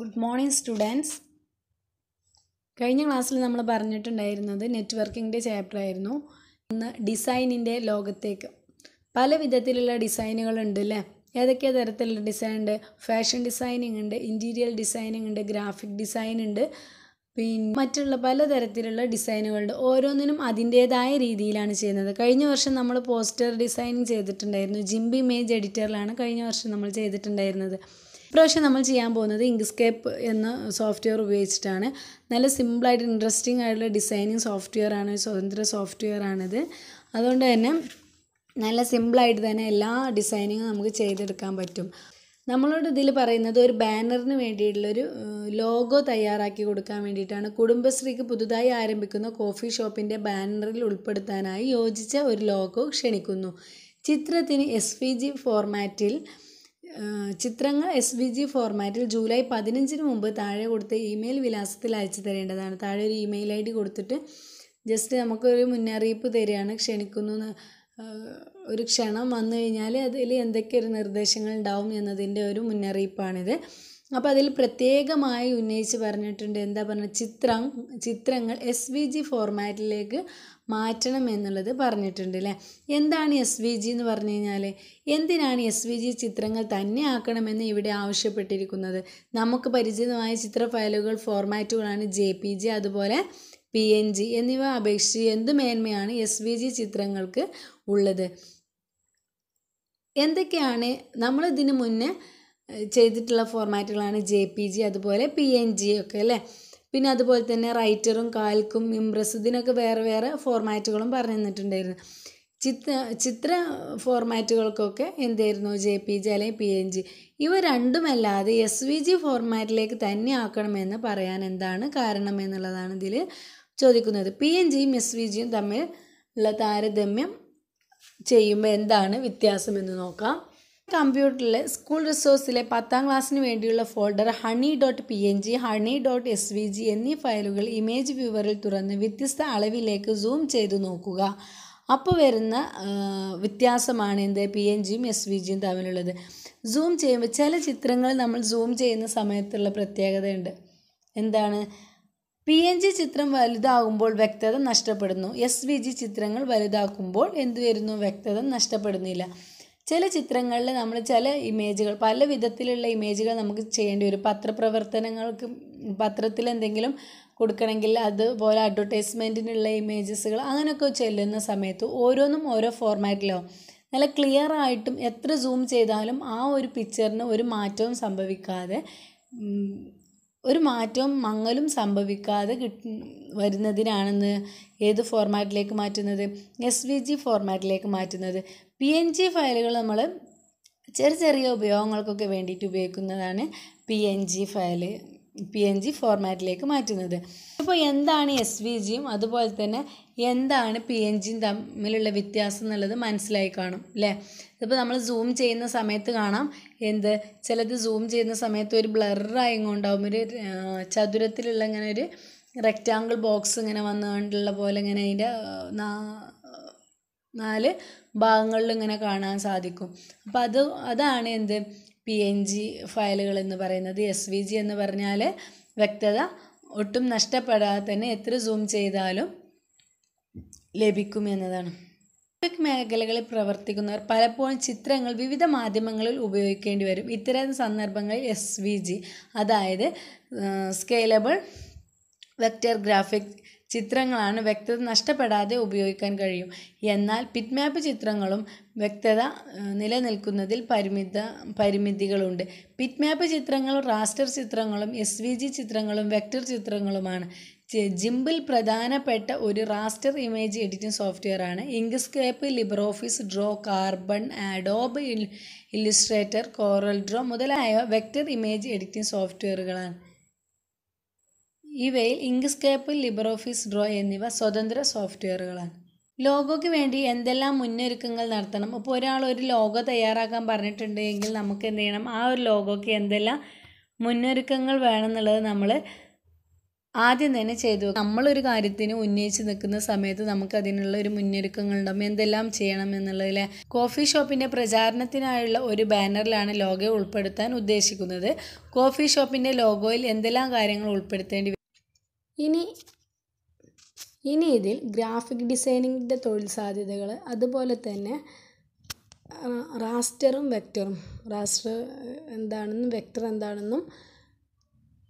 good morning students കഴിഞ്ഞ ക്ലാസ്സിൽ നമ്മൾ പറഞ്ഞിട്ടുണ്ടായിരുന്നത് നെറ്റ്വർക്കിൻ്റെ ചാപ്റ്റർ ആയിരുന്നു ഇന്ന് ഡിസൈനിൻ്റെ ലോകത്തേക്ക് പല വിധത്തിലുള്ള ഡിസൈനുകൾ ഉണ്ട് അല്ലേ ഏതൊക്കെ തരത്തിലുള്ള ഡിസൈൻ ഉണ്ട് ഫാഷൻ ഡിസൈനിങ് ഉണ്ട് ഇൻറ്റീരിയർ ഡിസൈനിങ് ഉണ്ട് ഗ്രാഫിക് ഡിസൈൻ ഉണ്ട് പിന്നെ മറ്റുള്ള പലതരത്തിലുള്ള ഡിസൈനുകളുണ്ട് ഓരോന്നിനും അതിൻ്റേതായ രീതിയിലാണ് ചെയ്യുന്നത് കഴിഞ്ഞ വർഷം നമ്മൾ പോസ്റ്റർ ഡിസൈനിങ് ചെയ്തിട്ടുണ്ടായിരുന്നു ജിംബി മേജ് എഡിറ്ററിലാണ് കഴിഞ്ഞ വർഷം നമ്മൾ ചെയ്തിട്ടുണ്ടായിരുന്നത് ഇപ്രാവശ്യം നമ്മൾ ചെയ്യാൻ പോകുന്നത് ഇങ്ക്സ്കേപ്പ് എന്ന സോഫ്റ്റ്വെയർ ഉപയോഗിച്ചിട്ടാണ് നല്ല സിമ്പിളായിട്ട് ഇൻട്രസ്റ്റിംഗ് ആയിട്ടുള്ള ഡിസൈനിങ് സോഫ്റ്റ്വെയർ ആണ് സ്വതന്ത്ര സോഫ്റ്റ്വെയർ ആണിത് അതുകൊണ്ട് തന്നെ നല്ല സിമ്പിളായിട്ട് തന്നെ എല്ലാ ഡിസൈനിങ്ങും നമുക്ക് ചെയ്തെടുക്കാൻ പറ്റും നമ്മളോട് ഇതിൽ പറയുന്നത് ഒരു ബാനറിന് വേണ്ടിയിട്ടുള്ളൊരു ലോഗോ തയ്യാറാക്കി കൊടുക്കാൻ വേണ്ടിയിട്ടാണ് കുടുംബശ്രീക്ക് പുതുതായി ആരംഭിക്കുന്ന കോഫി ഷോപ്പിൻ്റെ ബാനറിൽ ഉൾപ്പെടുത്താനായി യോജിച്ച ഒരു ലോഗോ ക്ഷണിക്കുന്നു ചിത്രത്തിന് എസ് ഫോർമാറ്റിൽ ചിത്രങ്ങൾ എസ് വി ജി ഫോർമാറ്റിൽ ജൂലൈ പതിനഞ്ചിന് മുമ്പ് താഴെ കൊടുത്ത ഇമെയിൽ വിലാസത്തിൽ അയച്ചു തരേണ്ടതാണ് താഴെ ഒരു ഇമെയിൽ ഐ ഡി കൊടുത്തിട്ട് ജസ്റ്റ് നമുക്കൊരു മുന്നറിയിപ്പ് തരികയാണ് ക്ഷണിക്കുന്നു ഒരു ക്ഷണം വന്നു കഴിഞ്ഞാൽ അതിൽ എന്തൊക്കെ ഒരു നിർദ്ദേശങ്ങൾ ഉണ്ടാവും എന്നതിൻ്റെ ഒരു മുന്നറിയിപ്പാണിത് അപ്പോൾ അതിൽ പ്രത്യേകമായി ഉന്നയിച്ച് പറഞ്ഞിട്ടുണ്ട് എന്താ പറഞ്ഞത് ചിത്രം ചിത്രങ്ങൾ എസ് വി ജി ഫോർമാറ്റിലേക്ക് മാറ്റണം എന്നുള്ളത് പറഞ്ഞിട്ടുണ്ട് അല്ലേ എന്താണ് എസ് വി ജി എന്ന് പറഞ്ഞു കഴിഞ്ഞാൽ എന്തിനാണ് എസ് വി ജി ചിത്രങ്ങൾ തന്നെ ആക്കണമെന്ന് ഇവിടെ ആവശ്യപ്പെട്ടിരിക്കുന്നത് നമുക്ക് പരിചിതമായ ചിത്ര ഫയലുകൾ ഫോർമാറ്റുകളാണ് ജെ പി ജി അതുപോലെ പി എൻ ജി എന്നിവ അപേക്ഷിച്ച് എന്ത് മേന്മയാണ് എസ് വി ജി ചിത്രങ്ങൾക്ക് ഉള്ളത് എന്തൊക്കെയാണ് നമ്മളിതിന് മുന്നേ ചെയ്തിട്ടുള്ള ഫോർമാറ്റുകളാണ് ജെ പി ജി അതുപോലെ പി എൻ ജി ഒക്കെ അല്ലേ പിന്നെ അതുപോലെ തന്നെ റൈറ്ററും കാൽക്കും ഇംപ്രസ് ഇതിനൊക്കെ വേറെ വേറെ ഫോർമാറ്റുകളും പറഞ്ഞു തന്നിട്ടുണ്ടായിരുന്നു ചിത്ര ചിത്ര ഫോർമാറ്റുകൾക്കൊക്കെ എന്തായിരുന്നു ജെ പി ജി അല്ലെങ്കിൽ പി എൻ ജി ഇവ രണ്ടുമല്ലാതെ എസ് വി ജി ഫോർമാറ്റിലേക്ക് തന്നെ ആക്കണമെന്ന് പറയാൻ എന്താണ് കാരണം എന്നുള്ളതാണ് ഇതിൽ ചോദിക്കുന്നത് പി എൻ ജിയും എസ് വി ജിയും തമ്മിൽ ഉള്ള താരതമ്യം ചെയ്യുമ്പോൾ എന്താണ് വ്യത്യാസം എന്ന് നോക്കാം കമ്പ്യൂട്ടറിൽ സ്കൂൾ റിസോഴ്സിലെ പത്താം ക്ലാസ്സിന് വേണ്ടിയുള്ള folder honey dot P N G honey dot S V G എന്നീ ഫയലുകൾ ഇമേജ് വ്യൂവറിൽ തുറന്ന് വ്യത്യസ്ത അളവിലേക്ക് സൂം ചെയ്ത് നോക്കുക അപ്പോൾ വരുന്ന വ്യത്യാസമാണ് എന്ത് പി എൻ ജിയും എസ് വി ജിയും തമ്മിലുള്ളത് സൂം ചെയ്യുമ്പോൾ ചില ചിത്രങ്ങൾ നമ്മൾ സൂം ചെയ്യുന്ന സമയത്തുള്ള പ്രത്യേകതയുണ്ട് എന്താണ് പി എൻ ജി ചിത്രം വലുതാകുമ്പോൾ വ്യക്തത നഷ്ടപ്പെടുന്നു എസ് വി ജി ചിത്രങ്ങൾ വലുതാക്കുമ്പോൾ എന്ത് വരുന്നു വ്യക്തത നഷ്ടപ്പെടുന്നില്ല ചില ചിത്രങ്ങളിൽ നമ്മൾ ചില ഇമേജുകൾ പല വിധത്തിലുള്ള ഇമേജുകൾ നമുക്ക് ചെയ്യേണ്ടി വരും പത്രപ്രവർത്തനങ്ങൾക്ക് പത്രത്തിൽ എന്തെങ്കിലും കൊടുക്കണമെങ്കിൽ അതുപോലെ അഡ്വർടൈസ്മെൻറ്റിനുള്ള ഇമേജസുകൾ അങ്ങനെയൊക്കെ ചെല്ലുന്ന സമയത്ത് ഓരോന്നും ഓരോ ഫോർമാറ്റിലാവും നല്ല ക്ലിയർ ആയിട്ടും എത്ര സൂം ചെയ്താലും ആ ഒരു പിക്ചറിന് ഒരു മാറ്റവും സംഭവിക്കാതെ ഒരു മാറ്റവും മങ്ങലും സംഭവിക്കാതെ കിട്ട വരുന്നതിനാണെന്ന് ഏത് ഫോർമാറ്റിലേക്ക് മാറ്റുന്നത് എസ് വി ജി ഫോർമാറ്റിലേക്ക് മാറ്റുന്നത് പി എൻ ജി ഫയലുകൾ നമ്മൾ ചെറിയ ചെറിയ ഉപയോഗങ്ങൾക്കൊക്കെ വേണ്ടിയിട്ട് ഉപയോഗിക്കുന്നതാണ് P N G file P N G ഫോർമാറ്റിലേക്ക് മാറ്റുന്നത് അപ്പോൾ എന്താണ് എസ് വി ജിയും അതുപോലെ തന്നെ എന്താണ് പി എൻ ജിയും തമ്മിലുള്ള വ്യത്യാസം എന്നുള്ളത് മനസ്സിലായി കാണും അല്ലേ ഇപ്പോൾ നമ്മൾ സൂം ചെയ്യുന്ന സമയത്ത് കാണാം എന്ത് ചിലത് സൂം ചെയ്യുന്ന സമയത്ത് ഒരു ബ്ലറായി കൊണ്ടാവും ഒരു ചതുരത്തിലുള്ള ഇങ്ങനെ ഒരു റെക്റ്റാങ്കിൾ ബോക്സ് ഇങ്ങനെ വന്നുകൊണ്ടുള്ള പോലെ ഇങ്ങനെ അതിൻ്റെ നാല് ഭാഗങ്ങളിൽ ഇങ്ങനെ കാണാൻ സാധിക്കും അപ്പം അത് അതാണ് എന്ത് പി എൻ ജി ഫയലുകൾ എന്ന് പറയുന്നത് എസ് വി ജി എന്ന് പറഞ്ഞാൽ വ്യക്തത ഒട്ടും നഷ്ടപ്പെടാതെ തന്നെ എത്ര സൂം ചെയ്താലും ലഭിക്കും എന്നതാണ് ഗ്രാഫിക് മേഖലകളിൽ പ്രവർത്തിക്കുന്നവർ പലപ്പോഴും ചിത്രങ്ങൾ വിവിധ മാധ്യമങ്ങളിൽ ഉപയോഗിക്കേണ്ടി വരും ഇത്തരം സന്ദർഭങ്ങളിൽ എസ് വി ജി അതായത് സ്കെയിലബിൾ വെക്റ്റർ ഗ്രാഫിക് ചിത്രങ്ങളാണ് വ്യക്തത നഷ്ടപ്പെടാതെ ഉപയോഗിക്കാൻ കഴിയും എന്നാൽ പിറ്റ്മാപ്പ് ചിത്രങ്ങളും വ്യക്തത നിലനിൽക്കുന്നതിൽ പരിമിത പരിമിതികളുണ്ട് പിറ്റ്മാപ്പ് ചിത്രങ്ങളും റാസ്റ്റർ ചിത്രങ്ങളും എസ് വി ജി ചിത്രങ്ങളും വെക്ടർ ചിത്രങ്ങളുമാണ് ജിംബിൽ പ്രധാനപ്പെട്ട ഒരു റാസ്റ്റർ ഇമേജ് എഡിറ്റിംഗ് സോഫ്റ്റ്വെയർ ആണ് Inkscape Libre Office Draw Karbon Adobe Illustrator Corel Draw മുതലായ വെക്ടർ ഇമേജ് എഡിറ്റിംഗ് സോഫ്റ്റ്വെയറുകളാണ് ഇവയിൽ ഇങ്ക്സ്കേപ്പ് ലിബർ ഓഫീസ് ഡ്രോ എന്നിവ സ്വതന്ത്ര സോഫ്റ്റ്വെയറുകളാണ് ലോഗോയ്ക്ക് വേണ്ടി എന്തെല്ലാം മുന്നൊരുക്കങ്ങൾ നടത്തണം ഇപ്പോൾ ഒരാൾ ഒരു ലോഗോ തയ്യാറാക്കാൻ പറഞ്ഞിട്ടുണ്ടെങ്കിൽ നമുക്ക് എന്ത് ചെയ്യണം ആ ഒരു ലോഗോയ്ക്ക് എന്തെല്ലാം മുന്നൊരുക്കങ്ങൾ വേണമെന്നുള്ളത് നമ്മൾ ആദ്യം തന്നെ ചെയ്തു നമ്മളൊരു കാര്യത്തിന് ഉന്നയിച്ച് നിൽക്കുന്ന സമയത്ത് നമുക്ക് അതിനുള്ള ഒരു മുന്നൊരുക്കങ്ങൾ ഉണ്ടാകും എന്തെല്ലാം ചെയ്യണം എന്നുള്ളതിലെ കോഫി ഷോപ്പിൻ്റെ പ്രചാരണത്തിനായുള്ള ഒരു ബാനറിലാണ് ലോഗോ ഉൾപ്പെടുത്താൻ ഉദ്ദേശിക്കുന്നത് കോഫി ഷോപ്പിൻ്റെ ലോഗോയിൽ എന്തെല്ലാം കാര്യങ്ങൾ ഉൾപ്പെടുത്തേണ്ടി ഇനി ഇനി ഇതിൽ ഗ്രാഫിക് ഡിസൈനിങ്ങിൻ്റെ തൊഴിൽ സാധ്യതകൾ അതുപോലെ തന്നെ റാസ്റ്ററും വെക്റ്ററും റാസ്റ്റർ എന്താണെന്നും വെക്റ്റർ എന്താണെന്നും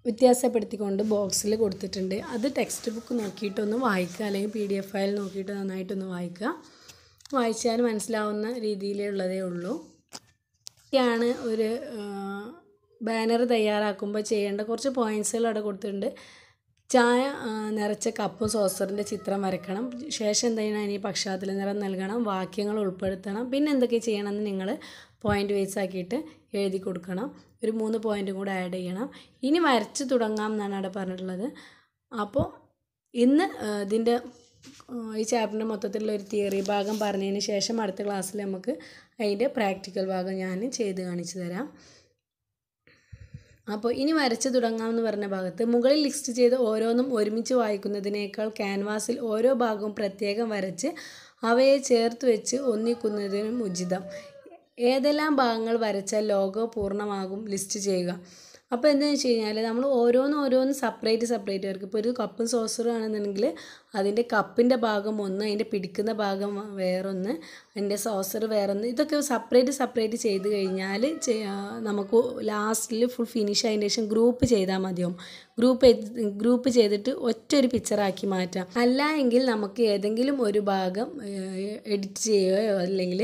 വ്യത്യാസപ്പെടുത്തിക്കൊണ്ട് ബോക്സിൽ കൊടുത്തിട്ടുണ്ട് അത് ടെക്സ്റ്റ് ബുക്ക് നോക്കിയിട്ടൊന്ന് വായിക്കുക അല്ലെങ്കിൽ പി ഡി എഫ് ഫയൽ നോക്കിയിട്ട് നന്നായിട്ടൊന്ന് വായിക്കുക വായിച്ചാൽ മനസ്സിലാവുന്ന രീതിയിലേ ഉള്ളതേ ഉള്ളൂ ഇതൊക്കെയാണ് ഒരു ബാനർ തയ്യാറാക്കുമ്പോൾ ചെയ്യേണ്ട കുറച്ച് പോയിൻസുകൾ അവിടെ കൊടുത്തിട്ടുണ്ട് ചായ നിറച്ച കപ്പും സോസറിൻ്റെ ചിത്രം വരക്കണം ശേഷം എന്തെങ്കിലും ഇനി പക്ഷാതിൽ നിറം നൽകണം വാക്യങ്ങൾ ഉൾപ്പെടുത്തണം പിന്നെ എന്തൊക്കെ ചെയ്യണമെന്ന് നിങ്ങൾ പോയിൻ്റ് വൈസ് ആക്കിയിട്ട് എഴുതി കൊടുക്കണം ഒരു മൂന്ന് പോയിൻ്റും കൂടെ ആഡ് ചെയ്യണം ഇനി വരച്ച് തുടങ്ങാം എന്നാണ് അവിടെ പറഞ്ഞിട്ടുള്ളത് അപ്പോൾ ഇന്ന് ഇതിൻ്റെ ഈ ചാപ്റ്ററിൻ്റെ മൊത്തത്തിലുള്ള ഒരു തിയറി ഭാഗം പറഞ്ഞതിന് ശേഷം അടുത്ത ക്ലാസ്സിൽ നമുക്ക് അതിൻ്റെ പ്രാക്ടിക്കൽ ഭാഗം ഞാൻ ചെയ്ത് കാണിച്ചു തരാം അപ്പോൾ ഇനി വരച്ചു തുടങ്ങാമെന്ന് പറഞ്ഞ ഭാഗത്ത് മുകളിൽ ലിസ്റ്റ് ചെയ്ത് ഓരോന്നും ഒരുമിച്ച് വായിക്കുന്നതിനേക്കാൾ ക്യാൻവാസിൽ ഓരോ ഭാഗവും പ്രത്യേകം വരച്ച് അവയെ ചേർത്ത് വെച്ച് ഒന്നിക്കുന്നതിനും ഉചിതം ഏതെല്ലാം ഭാഗങ്ങൾ വരച്ചാൽ ലോഗോ പൂർണ്ണമാകും ലിസ്റ്റ് ചെയ്യുക അപ്പോൾ എന്താണെന്ന് വെച്ച് കഴിഞ്ഞാൽ നമ്മൾ ഓരോന്ന് ഓരോന്ന് സെപ്പറേറ്റ് സെപ്പറേറ്റ് വർക്ക് ഇപ്പോൾ ഒരു കപ്പും സോസറും ആണെന്നുണ്ടെങ്കിൽ അതിൻ്റെ കപ്പിൻ്റെ ഭാഗം ഒന്ന് അതിൻ്റെ പിടിക്കുന്ന ഭാഗം വേറൊന്ന് അതിൻ്റെ സോസർ വേറൊന്ന് ഇതൊക്കെ സെപ്പറേറ്റ് സെപ്പറേറ്റ് ചെയ്ത് കഴിഞ്ഞാൽ നമുക്ക് ലാസ്റ്റിൽ ഫുൾ ഫിനിഷ് ആയതിന് ശേഷം ഗ്രൂപ്പ് ചെയ്താൽ മതിയാവും ഗ്രൂപ്പ് ഗ്രൂപ്പ് ചെയ്തിട്ട് ഒറ്റ ഒരു പിക്ചറാക്കി മാറ്റാം അല്ല എങ്കിൽ നമുക്ക് ഏതെങ്കിലും ഒരു ഭാഗം എഡിറ്റ് ചെയ്യുകയോ അല്ലെങ്കിൽ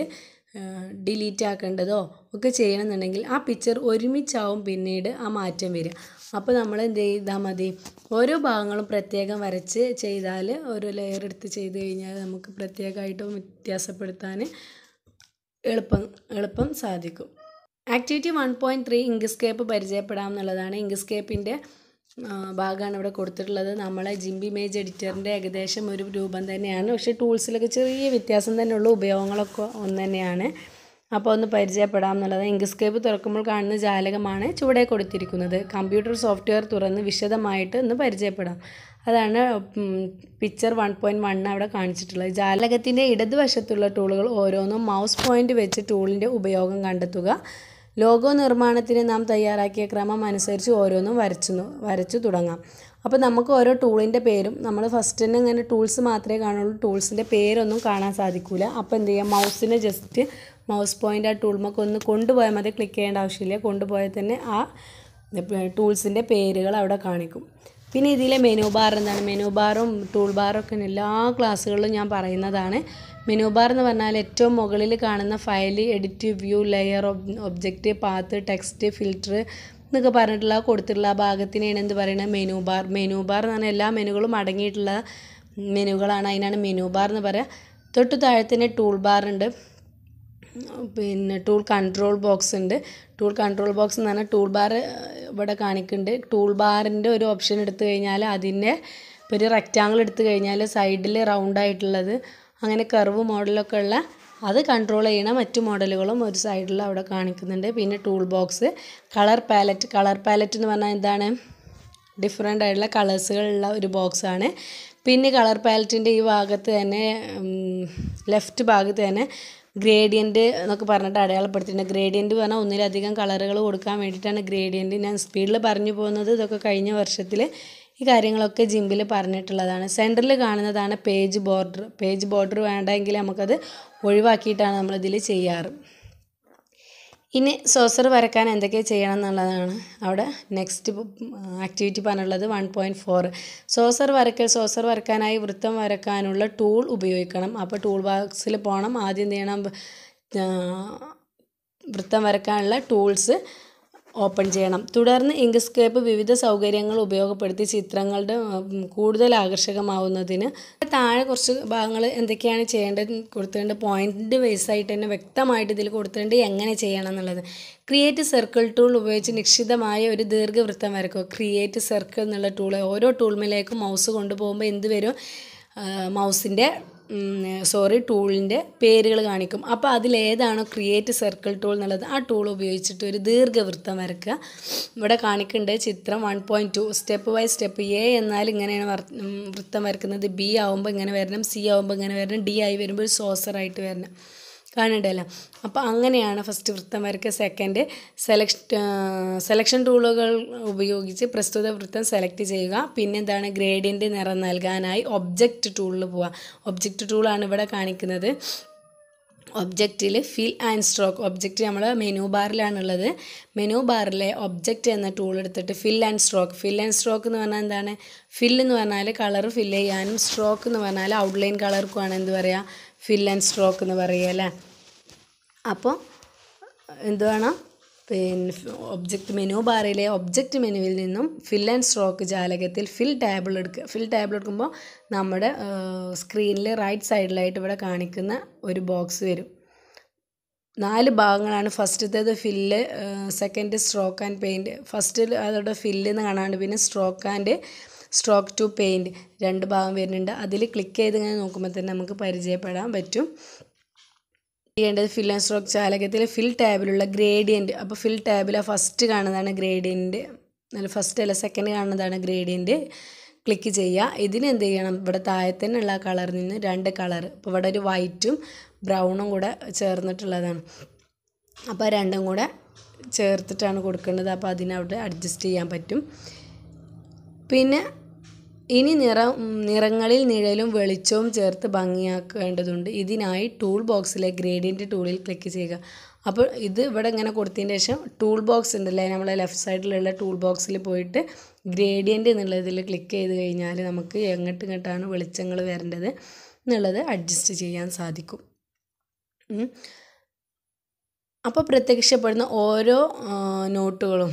ഡിലീറ്റ് ആക്കേണ്ടതോ ഒക്കെ ചെയ്യണമെന്നുണ്ടെങ്കിൽ ആ പിക്ചർ ഒരുമിച്ചാവും പിന്നീട് ആ മാറ്റം വരിക അപ്പോൾ നമ്മൾ എന്ത് ചെയ്താൽ മതി ഓരോ ഭാഗങ്ങളും പ്രത്യേകം വരച്ച് ചെയ്താൽ ഓരോ ലെയർ എടുത്ത് ചെയ്ത് കഴിഞ്ഞാൽ നമുക്ക് പ്രത്യേകമായിട്ട് വ്യത്യാസപ്പെടുത്താൻ എളുപ്പം എളുപ്പം സാധിക്കും activity one point three Inkscape പരിചയപ്പെടാം എന്നുള്ളതാണ് ഇങ്ക്സ്കേപ്പിൻ്റെ ഭാഗമാണ് ഇവിടെ കൊടുത്തിട്ടുള്ളത് നമ്മളെ ജിംബി മേജ് എഡിറ്ററിൻ്റെ ഏകദേശം ഒരു രൂപം തന്നെയാണ് പക്ഷേ ടൂൾസിലൊക്കെ ചെറിയ വ്യത്യാസം തന്നെയുള്ളൂ ഉപയോഗങ്ങളൊക്കെ ഒന്ന് തന്നെയാണ് അപ്പോൾ ഒന്ന് പരിചയപ്പെടാം എന്നുള്ളത് ഇങ്ക്സ്കേപ്പ് തുറക്കുമ്പോൾ കാണുന്ന ജാലകമാണ് ചുവടെ കൊടുത്തിരിക്കുന്നത് കമ്പ്യൂട്ടർ സോഫ്റ്റ്വെയർ തുറന്ന് വിശദമായിട്ട് ഒന്ന് പരിചയപ്പെടാം അതാണ് പിക്ചർ വൺ പോയിൻറ്റ് വൺ അവിടെ കാണിച്ചിട്ടുള്ളത് ജാലകത്തിൻ്റെ ഇടതുവശത്തുള്ള ടൂളുകൾ ഓരോന്നും മൗസ് പോയിൻ്റ് വെച്ച് ടൂളിൻ്റെ ഉപയോഗം കണ്ടെത്തുക ലോഗോ നിർമ്മാണത്തിന് നാം തയ്യാറാക്കിയ ക്രമം അനുസരിച്ച് ഓരോന്നും വരച്ചു വരച്ചു തുടങ്ങാം അപ്പോൾ നമുക്ക് ഓരോ ടൂളിൻ്റെ പേരും നമ്മൾ ഫസ്റ്റ് തന്നെ ഇങ്ങനെ ടൂൾസ് മാത്രമേ കാണുള്ളൂ ടൂൾസിൻ്റെ പേരൊന്നും കാണാൻ സാധിക്കില്ല അപ്പോൾ എന്ത് ചെയ്യാം മൗസിനെ ജസ്റ്റ് മൗസ് പോയിൻ്റ് ആ ടൂൾമൊക്കെ ഒന്ന് കൊണ്ടുപോയാൽ മതി ക്ലിക്ക് ചെയ്യേണ്ട ആവശ്യമില്ല കൊണ്ടുപോയാൽ തന്നെ ആ ടൂൾസിൻ്റെ പേരുകൾ അവിടെ കാണിക്കും പിന്നെ ഇതിലെ മെനു ബാർ എന്താണ് മെനു ബാറും ടൂൾ ബാറും ഒക്കെ എല്ലാ ക്ലാസ്സുകളിലും ഞാൻ പറയുന്നതാണ് മെനു ബാർ എന്ന് പറഞ്ഞാൽ ഏറ്റവും മുകളിൽ കാണുന്ന file edit view layer object path text filter എന്നൊക്കെ പറഞ്ഞിട്ടുള്ള കൊടുത്തിട്ടുള്ള ആ ഭാഗത്തിനെയാണ് എന്ത് പറയുന്നത് മെനു ബാർ മെനു ബാർ എന്ന് പറഞ്ഞാൽ എല്ലാ മെനുകളും അടങ്ങിയിട്ടുള്ള മെനുകളാണ് അതിനാണ് മെനു ബാർ എന്ന് പറയുക തൊട്ട് താഴെ ടൂൾ ബാർ ഉണ്ട് പിന്നെ ടൂൾ കൺട്രോൾ ബോക്സ് ഉണ്ട് ടൂൾ കൺട്രോൾ ബോക്സ് എന്ന് പറഞ്ഞാൽ ടൂൾ ബാർ ഇവിടെ കാണിക്കുന്നുണ്ട് ടൂൾ ബാറിൻ്റെ ഒരു ഓപ്ഷൻ എടുത്തു കഴിഞ്ഞാൽ അതിൻ്റെ ഒരു റെക്റ്റാങ്കിൾ എടുത്തു കഴിഞ്ഞാൽ സൈഡിൽ റൗണ്ട് ആയിട്ടുള്ളത് അങ്ങനെ കർവ് മോഡലൊക്കെ ഉള്ള അത് കൺട്രോൾ ചെയ്യണ മറ്റു മോഡലുകളും ഒരു സൈഡിൽ അവിടെ കാണിക്കുന്നുണ്ട് പിന്നെ tool box colour palette colour palette എന്ന് പറഞ്ഞാൽ എന്താണ് ഡിഫറെൻ്റ് ആയിട്ടുള്ള കളേഴ്സുകളുള്ള ഒരു ബോക്സാണ് പിന്നെ കളർ പാലറ്റിൻ്റെ ഈ ഭാഗത്ത് തന്നെ ലെഫ്റ്റ് ഭാഗത്ത് തന്നെ ഗ്രേഡിയൻറ്റ് എന്നൊക്കെ പറഞ്ഞിട്ട് അടയാളപ്പെടുത്തിയിട്ടുണ്ട് ഗ്രേഡിയൻറ്റ് പറഞ്ഞാൽ ഒന്നിലധികം കളറുകൾ കൊടുക്കാൻ വേണ്ടിയിട്ടാണ് ഗ്രേഡിയൻറ്റ് ഞാൻ സ്പീഡിൽ പറഞ്ഞു പോകുന്നത് ഇതൊക്കെ കഴിഞ്ഞ വർഷത്തിൽ ഈ കാര്യങ്ങളൊക്കെ ജിമ്പിൽ പറഞ്ഞിട്ടുള്ളതാണ് സെൻറ്ററിൽ കാണുന്നതാണ് പേജ് ബോർഡർ പേജ് ബോർഡർ വേണ്ടെങ്കിൽ നമുക്കത് ഒഴിവാക്കിയിട്ടാണ് നമ്മളിതിൽ ചെയ്യാറ് ഇനി സോസർ വരക്കാൻ എന്തൊക്കെ ചെയ്യണം എന്നുള്ളതാണ് അവിടെ നെക്സ്റ്റ് ആക്ടിവിറ്റി പറഞ്ഞുള്ളത് വൺ പോയിൻറ്റ് ഫോർ സോസർ വരക്കൽ സോസർ വരക്കാനായി വൃത്തം വരക്കാനുള്ള ടൂൾ ഉപയോഗിക്കണം അപ്പോൾ ടൂൾ ബോക്സിൽ പോകണം ആദ്യം ചെയ്യണം വൃത്തം വരക്കാനുള്ള ടൂൾസ് ഓപ്പൺ ചെയ്യണം തുടർന്ന് ഇങ്ക്സ്കേപ്പ് വിവിധ സൗകര്യങ്ങൾ ഉപയോഗപ്പെടുത്തി ചിത്രങ്ങളുടെ കൂടുതൽ ആകർഷകമാവുന്നതിന് താഴെ കുറച്ച് ഭാഗങ്ങൾ എന്തൊക്കെയാണ് ചെയ്യേണ്ടത് കൊടുത്തിട്ടുണ്ട് പോയിന്റ് വൈസ് ആയിട്ട് തന്നെ വ്യക്തമായിട്ട് ഇതിൽ കൊടുത്തിട്ടുണ്ട് എങ്ങനെ ചെയ്യണം എന്നുള്ളത് ക്രിയേറ്റ് സർക്കിൾ ടൂൾ ഉപയോഗിച്ച് നിശ്ചിതമായ ഒരു ദീർഘവൃത്തം വരക്കുക ക്രിയേറ്റ് സർക്കിൾ എന്നുള്ള ടൂൾ ഓരോ ടൂൾമിലേക്കും മൗസ് കൊണ്ടുപോകുമ്പോൾ എന്ത് വരും മൗസിൻ്റെ സോറി ടൂളിൻ്റെ പേരുകൾ കാണിക്കും അപ്പോൾ അതിലേതാണോ ക്രിയേറ്റ് സർക്കിൾ ടൂൾ എന്നുള്ളത് ആ ടൂൾ ഉപയോഗിച്ചിട്ട് ഒരു ദീർഘവൃത്തം വരക്കുക ഇവിടെ കാണിക്കേണ്ട ചിത്രം one point two step by step A എന്നാൽ ഇങ്ങനെയാണ് വൃത്തം വരയ്ക്കുന്നത് ബി ആവുമ്പോൾ ഇങ്ങനെ വരണം സി ആവുമ്പോൾ ഇങ്ങനെ വരണം ഡി ആയി വരുമ്പോൾ ഒരു സോസറായിട്ട് വരണം കാണണ്ടല്ലോ അപ്പോൾ അങ്ങനെയാണ് ഫസ്റ്റ് വൃത്തം വരയ്ക്കുക സെക്കൻഡ് സെലക്ഷ സെലക്ഷൻ ടൂളുകൾ ഉപയോഗിച്ച് പ്രസ്തുത വൃത്തം സെലക്ട് ചെയ്യുക പിന്നെ എന്താണ് ഗ്രേഡിയൻ്റ് നിറം നൽകാനായി ഒബ്ജക്റ്റ് ടൂളിൽ പോവുക ഒബ്ജക്റ്റ് ടൂളാണ് ഇവിടെ കാണിക്കുന്നത് ഒബ്ജക്റ്റിൽ ഫിൽ ആൻഡ് സ്ട്രോക്ക് ഒബ്ജക്റ്റ് നമ്മൾ മെനു ബാറിലാണുള്ളത് മെനു ബാറിലെ ഒബ്ജക്റ്റ് എന്ന ടൂൾ എടുത്തിട്ട് fill and stroke fill and stroke എന്ന് പറഞ്ഞാൽ എന്താണ് ഫിൽ എന്ന് പറഞ്ഞാൽ കളർ ഫില്ല് ചെയ്യാനും സ്ട്രോക്ക് എന്ന് പറഞ്ഞാൽ ഔട്ട്ലൈൻ കളർക്കുമാണ് എന്ത് പറയുക ഫിൽ ആൻഡ് സ്ട്രോക്ക് എന്ന് പറയുക അല്ലേ അപ്പോൾ എന്തുവാണ് പിന്നെ ഒബ്ജക്റ്റ് മെനു ബാറിലെ ഒബ്ജക്റ്റ് മെനുവിൽ നിന്നും ഫിൽ ആൻഡ് സ്ട്രോക്ക് ജാലകത്തിൽ ഫിൽ ടാബിൾ എടുക്കുക ഫിൽ ടാബിൾ എടുക്കുമ്പോൾ നമ്മുടെ സ്ക്രീനിൽ റൈറ്റ് സൈഡിലായിട്ട് ഇവിടെ കാണിക്കുന്ന ഒരു ബോക്സ് വരും നാല് ഭാഗങ്ങളാണ് ഫസ്റ്റത്തേത് fill second stroke and paint ഫസ്റ്റിൽ അതോടെ ഫില്ല് എന്ന് കാണാണ്ട് പിന്നെ stroke and stroke to paint രണ്ട് ഭാഗം വരുന്നുണ്ട് അതിൽ ക്ലിക്ക് ചെയ്ത് ഇങ്ങനെ നോക്കുമ്പോൾ തന്നെ നമുക്ക് പരിചയപ്പെടാൻ പറ്റും ചെയ്യേണ്ടത് ഫിൽ ആൻഡ് സ്ട്രോക്ക് ചാലകത്തിൽ ഫിൽ ടാബിലുള്ള ഗ്രേഡിയൻറ്റ് അപ്പോൾ ഫിൽ ആ ഫസ്റ്റ് കാണുന്നതാണ് ഗ്രേഡിയൻറ്റ് അല്ല ഫസ്റ്റ് അല്ല സെക്കൻഡ് കാണുന്നതാണ് ഗ്രേഡിയൻറ്റ് ക്ലിക്ക് ചെയ്യുക ഇതിന് എന്ത് ചെയ്യണം ഇവിടെ താഴെ ഉള്ള കളറിൽ നിന്ന് രണ്ട് കളർ ഇപ്പോൾ ഇവിടെ ഒരു വൈറ്റും ബ്രൗണും കൂടെ ചേർന്നിട്ടുള്ളതാണ് അപ്പോൾ രണ്ടും കൂടെ ചേർത്തിട്ടാണ് കൊടുക്കേണ്ടത് അപ്പോൾ അതിനവിടെ അഡ്ജസ്റ്റ് ചെയ്യാൻ പറ്റും പിന്നെ ഇനി നിറം നിറങ്ങളിൽ നിഴലും വെളിച്ചവും ചേർത്ത് ഭംഗിയാക്കേണ്ടതുണ്ട് ഇതിനായി ടൂൾ ബോക്സിലെ ഗ്രേഡിയൻറ്റ് ടൂളിൽ ക്ലിക്ക് ചെയ്യുക അപ്പോൾ ഇത് ഇവിടെ ഇങ്ങനെ കൊടുത്തതിന് ശേഷം ടൂൾ ബോക്സ് ഉണ്ടല്ലേ നമ്മളെ ലെഫ്റ്റ് സൈഡിലുള്ള ടൂൾ ബോക്സിൽ പോയിട്ട് ഗ്രേഡിയൻ്റ് എന്നുള്ളതിൽ ക്ലിക്ക് ചെയ്ത് കഴിഞ്ഞാൽ നമുക്ക് എങ്ങോട്ട് ഇങ്ങോട്ടാണ് വെളിച്ചങ്ങൾ വരേണ്ടത് എന്നുള്ളത് അഡ്ജസ്റ്റ് ചെയ്യാൻ സാധിക്കും അപ്പോൾ പ്രത്യക്ഷപ്പെടുന്ന ഓരോ നോട്ടുകളും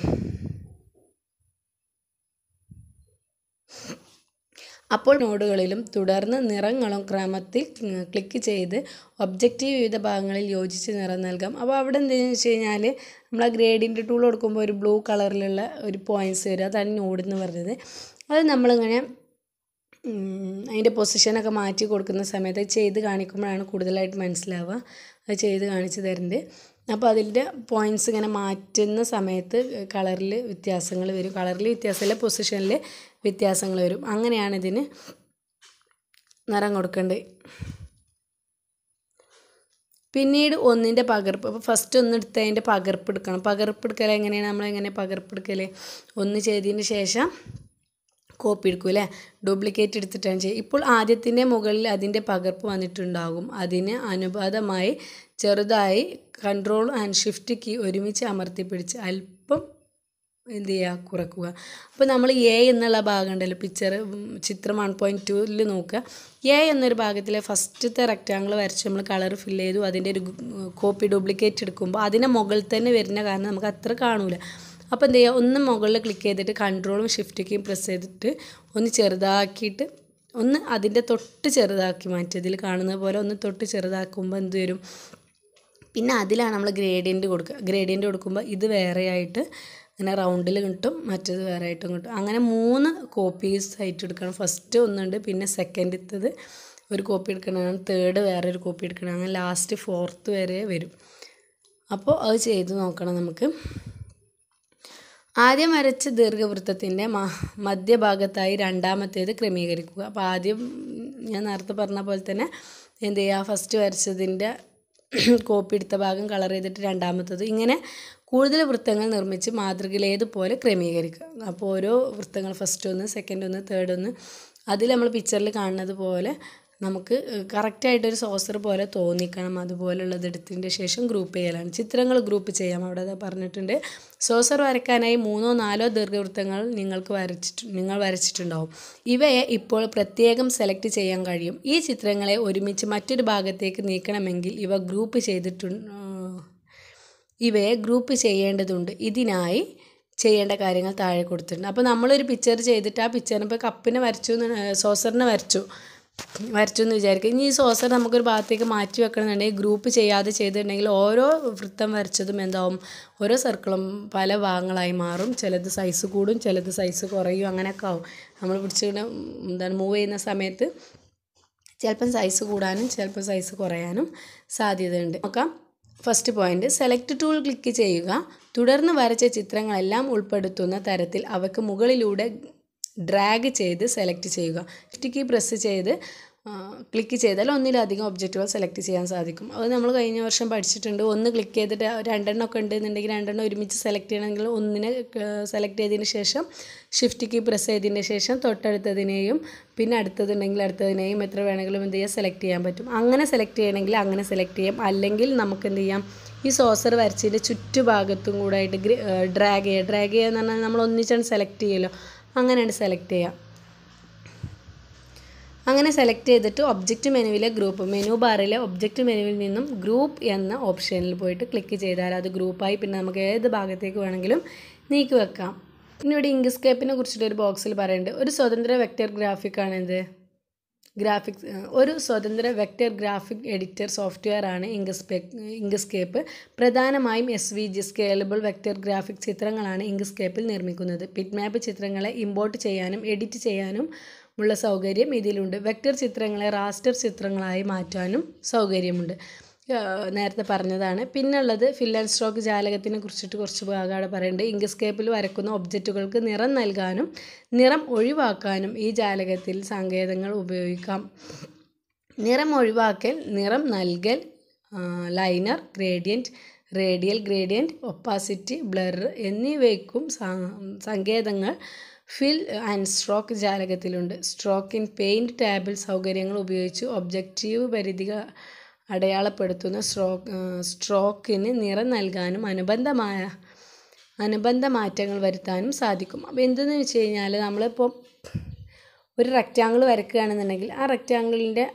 അപ്പോൾ നോഡുകളിലും തുടർന്ന് നിറങ്ങളും ക്രമത്തിൽ ക്ലിക്ക് ചെയ്ത് ഒബ്ജക്റ്റീവ് വിവിധ ഭാഗങ്ങളിൽ യോജിച്ച് നിറം നൽകാം അപ്പോൾ അവിടെ എന്തെന്ന് വെച്ച് കഴിഞ്ഞാൽ നമ്മൾ ആ ഗ്രേഡിൻ്റെ ടൂൾ കൊടുക്കുമ്പോൾ ഒരു ബ്ലൂ കളറിലുള്ള ഒരു പോയിൻറ്റ്സ് വരും അതാണ് നോഡ് എന്ന് പറഞ്ഞത് അത് നമ്മളിങ്ങനെ അതിൻ്റെ പൊസിഷനൊക്കെ മാറ്റി കൊടുക്കുന്ന സമയത്ത് ചെയ്ത് കാണിക്കുമ്പോഴാണ് കൂടുതലായിട്ട് മനസ്സിലാവുക അത് ചെയ്ത് കാണിച്ചു തരുന്നുണ്ട് അപ്പോൾ അതിൻ്റെ പോയിൻറ്റ്സ് ഇങ്ങനെ മാറ്റുന്ന സമയത്ത് കളറിൽ വ്യത്യാസങ്ങൾ വരും കളറിൽ വ്യത്യാസമില്ല പൊസിഷനിൽ വ്യത്യാസങ്ങൾ വരും അങ്ങനെയാണ് ഇതിന് നിറം കൊടുക്കേണ്ടത് പിന്നീട് ഒന്നിൻ്റെ പകർപ്പ് അപ്പോൾ ഫസ്റ്റ് ഒന്ന് പകർപ്പ് എടുക്കണം പകർപ്പ് എടുക്കൽ എങ്ങനെയാണ് നമ്മളെങ്ങനെ പകർപ്പ് എടുക്കൽ ഒന്ന് ചെയ്തതിന് ശേഷം കോപ്പി എടുക്കും അല്ലേ ഡ്യൂപ്ലിക്കേറ്റ് എടുത്തിട്ടാണ് ചെയ്യുക ഇപ്പോൾ ആദ്യത്തിൻ്റെ മുകളിൽ അതിൻ്റെ പകർപ്പ് വന്നിട്ടുണ്ടാകും അതിന് അനുപാതമായി ചെറുതായി കൺട്രോൾ ആൻഡ് ഷിഫ്റ്റ് കീ ഒരുമിച്ച് അമർത്തി അല്പം എന്ത് ചെയ്യുക കുറക്കുക അപ്പോൾ നമ്മൾ എ എന്നുള്ള ഭാഗം ഉണ്ടല്ലോ പിക്ചർ ചിത്രം വൺ പോയിൻറ്റ് ടുവിൽ നോക്കുക എ എന്നൊരു ഭാഗത്തിലെ ഫസ്റ്റത്തെ റെക്റ്റാങ്കിൾ വരച്ച് നമ്മൾ കളർ ഫിൽ ചെയ്തു അതിൻ്റെ ഒരു കോപ്പി ഡ്യൂപ്ലിക്കേറ്റ് എടുക്കുമ്പോൾ അതിനെ മുകളിൽ തന്നെ വരുന്ന കാരണം നമുക്ക് അത്ര കാണൂല അപ്പോൾ എന്ത് ചെയ്യുക ഒന്ന് മുകളിൽ ക്ലിക്ക് ചെയ്തിട്ട് കൺട്രോളും ഷിഫ്റ്റൊക്കെയും പ്രസ് ചെയ്തിട്ട് ഒന്ന് ചെറുതാക്കിയിട്ട് ഒന്ന് അതിൻ്റെ തൊട്ട് ചെറുതാക്കി മാറ്റിയതിൽ ഇതിൽ കാണുന്ന പോലെ ഒന്ന് തൊട്ട് ചെറുതാക്കുമ്പോൾ എന്ത് വരും പിന്നെ അതിലാണ് നമ്മൾ ഗ്രേഡിയൻ്റ് കൊടുക്കുക ഗ്രേഡിയൻ്റ് കൊടുക്കുമ്പോൾ ഇത് വേറെയായിട്ട് അങ്ങനെ റൗണ്ടിൽ കിട്ടും മറ്റേത് വേറെ ആയിട്ടും കിട്ടും അങ്ങനെ മൂന്ന് കോപ്പീസ് ആയിട്ട് എടുക്കണം ഫസ്റ്റ് ഒന്നുണ്ട് പിന്നെ സെക്കൻഡിത്തത് ഒരു കോപ്പി എടുക്കണം തേർഡ് വേറെ ഒരു കോപ്പി എടുക്കണം അങ്ങനെ ലാസ്റ്റ് ഫോർത്ത് വരെ വരും അപ്പോൾ അത് ചെയ്ത് നോക്കണം നമുക്ക് ആദ്യം വരച്ച ദീർഘവൃത്തത്തിൻ്റെ മധ്യഭാഗത്തായി രണ്ടാമത്തേത് ക്രമീകരിക്കുക അപ്പോൾ ആദ്യം ഞാൻ നേരത്തെ പറഞ്ഞ പോലെ തന്നെ എന്ത് ചെയ്യുക ഫസ്റ്റ് വരച്ചതിൻ്റെ കോപ്പി എടുത്ത ഭാഗം കളർ ചെയ്തിട്ട് രണ്ടാമത്തത് ഇങ്ങനെ കൂടുതൽ വൃത്തങ്ങൾ നിർമ്മിച്ച് മാതൃകയിലേതുപോലെ ക്രമീകരിക്കുക അപ്പോൾ ഓരോ വൃത്തങ്ങൾ ഫസ്റ്റ് ഒന്ന് സെക്കൻഡ് ഒന്ന് തേർഡ് ഒന്ന് അതിൽ നമ്മൾ പിക്ചറിൽ കാണുന്നത് പോലെ നമുക്ക് കറക്റ്റായിട്ടൊരു സോസർ പോലെ തോന്നിക്കണം അതുപോലുള്ളത് എടുത്തതിൻ്റെ ശേഷം ഗ്രൂപ്പ് ചെയ്യലാണ് ചിത്രങ്ങൾ ഗ്രൂപ്പ് ചെയ്യാം അവിടെ പറഞ്ഞിട്ടുണ്ട് സോസർ വരയ്ക്കാനായി മൂന്നോ നാലോ ദീർഘവൃത്തങ്ങൾ നിങ്ങൾക്ക് വരച്ചിട്ട് നിങ്ങൾ വരച്ചിട്ടുണ്ടാവും ഇവയെ ഇപ്പോൾ പ്രത്യേകം സെലക്ട് ചെയ്യാൻ കഴിയും ഈ ചിത്രങ്ങളെ ഒരുമിച്ച് മറ്റൊരു ഭാഗത്തേക്ക് നീക്കണമെങ്കിൽ ഇവ ഗ്രൂപ്പ് ചെയ്തിട്ടു ഇവയെ ഗ്രൂപ്പ് ചെയ്യേണ്ടതുണ്ട് ഇതിനായി ചെയ്യേണ്ട കാര്യങ്ങൾ താഴെ കൊടുത്തിട്ടുണ്ട് അപ്പോൾ നമ്മളൊരു പിക്ചർ ചെയ്തിട്ട് ആ പിക്ചറിന് ഇപ്പോൾ കപ്പിനെ വരച്ചു സോസറിനെ വരച്ചു വരച്ചു എന്ന് വിചാരിക്കുക ഇനി ഈ സോസർ നമുക്കൊരു ഭാഗത്തേക്ക് മാറ്റി വെക്കണമെന്നുണ്ടെങ്കിൽ ഗ്രൂപ്പ് ചെയ്യാതെ ചെയ്തിട്ടുണ്ടെങ്കിൽ ഓരോ വൃത്തം വരച്ചതും എന്താവും ഓരോ സർക്കിളും പല ഭാഗങ്ങളായി മാറും ചിലത് സൈസ് കൂടും ചിലത് സൈസ് കുറയും അങ്ങനെയൊക്കെ ആവും നമ്മൾ പിടിച്ചിട്ട് എന്താണ് മൂവ് ചെയ്യുന്ന സമയത്ത് ചിലപ്പം സൈസ് കൂടാനും ചിലപ്പം സൈസ് കുറയാനും സാധ്യതയുണ്ട് നോക്കാം first point select tool click ചെയ്യുക തുടർന്ന് വരച്ച ചിത്രങ്ങളെല്ലാം ഉൾപ്പെടുത്തുന്ന തരത്തിൽ അവയ്ക്ക് മുകളിലൂടെ ഡ്രാഗ് ചെയ്ത് സെലക്ട് ചെയ്യുക സ്റ്റിക്കി പ്രസ് ചെയ്ത് ക്ലിക്ക് ചെയ്താൽ ഒന്നിലധികം ഒബ്ജക്റ്റുകൾ സെലക്ട് ചെയ്യാൻ സാധിക്കും അത് നമ്മൾ കഴിഞ്ഞ വർഷം പഠിച്ചിട്ടുണ്ട് ഒന്ന് ക്ലിക്ക് ചെയ്തിട്ട് രണ്ടെണ്ണം ഒക്കെ ഉണ്ടെന്നുണ്ടെങ്കിൽ രണ്ടെണ്ണം ഒരുമിച്ച് സെലക്ട് ചെയ്യണമെങ്കിൽ ഒന്നിനെ സെലക്ട് ചെയ്തതിന് ശേഷം ഷിഫ്റ്റ് കീ പ്രസ് ചെയ്തതിന് ശേഷം തൊട്ടടുത്തതിനെയും പിന്നെ അടുത്തതുണ്ടെങ്കിൽ അടുത്തതിനെയും എത്ര വേണമെങ്കിലും എന്ത് ചെയ്യാം സെലക്ട് ചെയ്യാൻ പറ്റും അങ്ങനെ സെലക്ട് ചെയ്യണമെങ്കിൽ അങ്ങനെ സെലക്ട് ചെയ്യാം അല്ലെങ്കിൽ നമുക്ക് എന്ത് ചെയ്യാം ഈ സോസർ വരച്ചതിൻ്റെ ചുറ്റുഭാഗത്തും ആയിട്ട് ഡ്രാഗ് ചെയ്യുക ഡ്രാഗ് ചെയ്യുക എന്ന് പറഞ്ഞാൽ നമ്മൾ ഒന്നിച്ചാണ് സെലക്ട് ചെയ്യലോ അങ്ങനെയാണ് സെലക്ട് ചെയ്യുക അങ്ങനെ സെലക്ട് ചെയ്തിട്ട് ഒബ്ജക്റ്റ് മെനുവിലെ ഗ്രൂപ്പ് മെനു ബാറിലെ ഒബ്ജക്റ്റ് മെനുവിൽ നിന്നും ഗ്രൂപ്പ് എന്ന ഓപ്ഷനിൽ പോയിട്ട് ക്ലിക്ക് ചെയ്താൽ അത് ഗ്രൂപ്പായി പിന്നെ നമുക്ക് ഏത് ഭാഗത്തേക്ക് വേണമെങ്കിലും നീക്കി വെക്കാം പിന്നെ ഇവിടെ ഇങ്ക്സ്കേപ്പിനെ കുറിച്ചിട്ട് ഒരു ബോക്സിൽ പറയുന്നുണ്ട് ഒരു സ്വതന്ത്ര വെക്റ്റർ ഗ്രാഫിക്കാണിത് ഗ്രാഫിക്സ് ഒരു സ്വതന്ത്ര വെക്റ്റർ ഗ്രാഫിക് എഡിറ്റർ ആണ് ഇംഗസ്പെക് ഇംഗസ്കേപ്പ് പ്രധാനമായും S V G scalable vector graphic ചിത്രങ്ങളാണ് ഇംഗസ്കേപ്പിൽ നിർമ്മിക്കുന്നത് മാപ്പ് ചിത്രങ്ങളെ ഇമ്പോർട്ട് ചെയ്യാനും എഡിറ്റ് ചെയ്യാനും ഉള്ള സൗകര്യം ഇതിലുണ്ട് വെക്റ്റർ ചിത്രങ്ങളെ റാസ്റ്റർ ചിത്രങ്ങളായി മാറ്റാനും സൗകര്യമുണ്ട് നേരത്തെ പറഞ്ഞതാണ് പിന്നുള്ളത് ഫിൽ ആൻഡ് സ്ട്രോക്ക് ജാലകത്തിനെ കുറിച്ചിട്ട് കുറച്ച് ഭാഗമാണ് പറയുന്നുണ്ട് ഇങ്ക്സ്കേപ്പിൽ വരക്കുന്ന ഒബ്ജക്റ്റുകൾക്ക് നിറം നൽകാനും നിറം ഒഴിവാക്കാനും ഈ ജാലകത്തിൽ സങ്കേതങ്ങൾ ഉപയോഗിക്കാം നിറം ഒഴിവാക്കൽ നിറം നൽകൽ linear gradient radial gradient opacity blur എന്നിവയ്ക്കും സങ്കേതങ്ങൾ ഫിൽ ആൻഡ് സ്ട്രോക്ക് ജാലകത്തിലുണ്ട് സ്ട്രോക്ക് ഇൻ പെയിൻറ് ടാബിൾ സൗകര്യങ്ങൾ ഉപയോഗിച്ച് ഒബ്ജക്റ്റീവ് പരിധിക അടയാളപ്പെടുത്തുന്ന സ്ട്രോക്ക് സ്ട്രോക്കിന് നിറം നൽകാനും അനുബന്ധമായ അനുബന്ധ മാറ്റങ്ങൾ വരുത്താനും സാധിക്കും അപ്പോൾ എന്തെന്ന് വെച്ച് കഴിഞ്ഞാൽ നമ്മളിപ്പോൾ ഒരു റെക്റ്റാങ്കിൾ വരക്കുകയാണെന്നുണ്ടെങ്കിൽ ആ റെക്റ്റാങ്കിളിൻ്റെ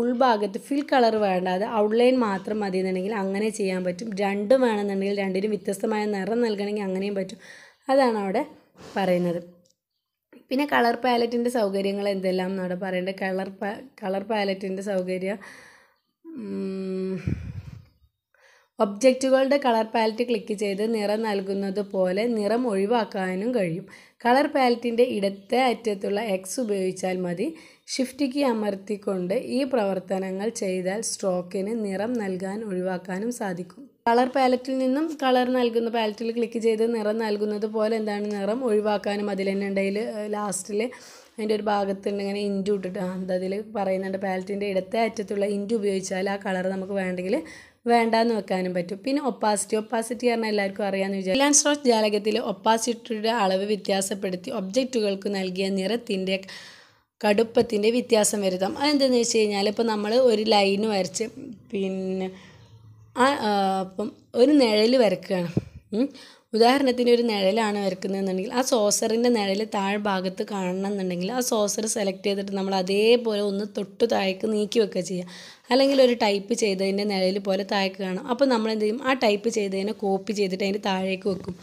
ഉൾഭാഗത്ത് ഫിൽ കളർ വേണ്ടാതെ ഔട്ട്ലൈൻ മാത്രം മതി എന്നുണ്ടെങ്കിൽ അങ്ങനെ ചെയ്യാൻ പറ്റും രണ്ടും വേണമെന്നുണ്ടെങ്കിൽ രണ്ടിനും വ്യത്യസ്തമായ നിറം നൽകണമെങ്കിൽ അങ്ങനെയും പറ്റും അതാണ് അവിടെ പറയുന്നത് പിന്നെ കളർ പാലറ്റിൻ്റെ സൗകര്യങ്ങൾ എന്തെല്ലാം എന്നാണ് പറയേണ്ടത് കളർ പാ കളർ പാലറ്റിൻ്റെ സൗകര്യം ഒബ്ജക്റ്റുകളുടെ കളർ പാലറ്റ് ക്ലിക്ക് ചെയ്ത് നിറം നൽകുന്നത് പോലെ നിറം ഒഴിവാക്കാനും കഴിയും കളർ പാലറ്റിൻ്റെ ഇടത്തെ അറ്റത്തുള്ള എക്സ് ഉപയോഗിച്ചാൽ മതി ഷിഫ്റ്റ് കീ അമർത്തിക്കൊണ്ട് ഈ പ്രവർത്തനങ്ങൾ ചെയ്താൽ സ്ട്രോക്കിന് നിറം നൽകാൻ ഒഴിവാക്കാനും സാധിക്കും കളർ പാലറ്റിൽ നിന്നും കളർ നൽകുന്ന പാലറ്റിൽ ക്ലിക്ക് ചെയ്ത് നിറം നൽകുന്നത് പോലെ എന്താണ് നിറം ഒഴിവാക്കാനും അതിൽ തന്നെ ഉണ്ടെങ്കിൽ ലാസ്റ്റിൽ അതിൻ്റെ ഒരു ഭാഗത്തുണ്ട് ഇങ്ങനെ ഇൻറ്റു ഇട്ടിട്ട് അതിൽ പറയുന്നുണ്ട് പാലറ്റിൻ്റെ ഇടത്തെ അറ്റത്തുള്ള ഇൻറ്റു ഉപയോഗിച്ചാൽ ആ കളർ നമുക്ക് വേണ്ടെങ്കിൽ വേണ്ടാന്ന് വെക്കാനും പറ്റും പിന്നെ ഒപ്പാസിറ്റി ഒപ്പാസിറ്റി പറഞ്ഞാൽ എല്ലാവർക്കും അറിയാമെന്ന് വിചാരിച്ചു ലാൻഡ് റോസ് ജാലകത്തിൽ ഒപ്പാസിറ്റിയുടെ അളവ് വ്യത്യാസപ്പെടുത്തി ഒബ്ജക്റ്റുകൾക്ക് നൽകിയ നിറത്തിൻ്റെ കടുപ്പത്തിൻ്റെ വ്യത്യാസം വരുത്താം അതെന്താണെന്ന് വെച്ച് കഴിഞ്ഞാൽ ഇപ്പോൾ നമ്മൾ ഒരു ലൈൻ വരച്ച് പിന്നെ ആ അപ്പം ഒരു നിഴൽ വരക്കുകയാണ് ഉദാഹരണത്തിന് ഒരു നിഴലാണ് വരക്കുന്നതെന്നുണ്ടെങ്കിൽ ആ സോസറിൻ്റെ നിഴൽ താഴ്ഭാഗത്ത് എന്നുണ്ടെങ്കിൽ ആ സോസർ സെലക്ട് ചെയ്തിട്ട് നമ്മൾ അതേപോലെ ഒന്ന് തൊട്ട് താഴേക്ക് നീക്കി വെക്കുക ചെയ്യുക അല്ലെങ്കിൽ ഒരു ടൈപ്പ് ചെയ്തതിൻ്റെ നിഴൽ പോലെ താഴേക്ക് കാണാം അപ്പോൾ നമ്മൾ എന്ത് ചെയ്യും ആ ടൈപ്പ് ചെയ്തതിനെ കോപ്പി ചെയ്തിട്ട് അതിൻ്റെ താഴേക്ക് വെക്കും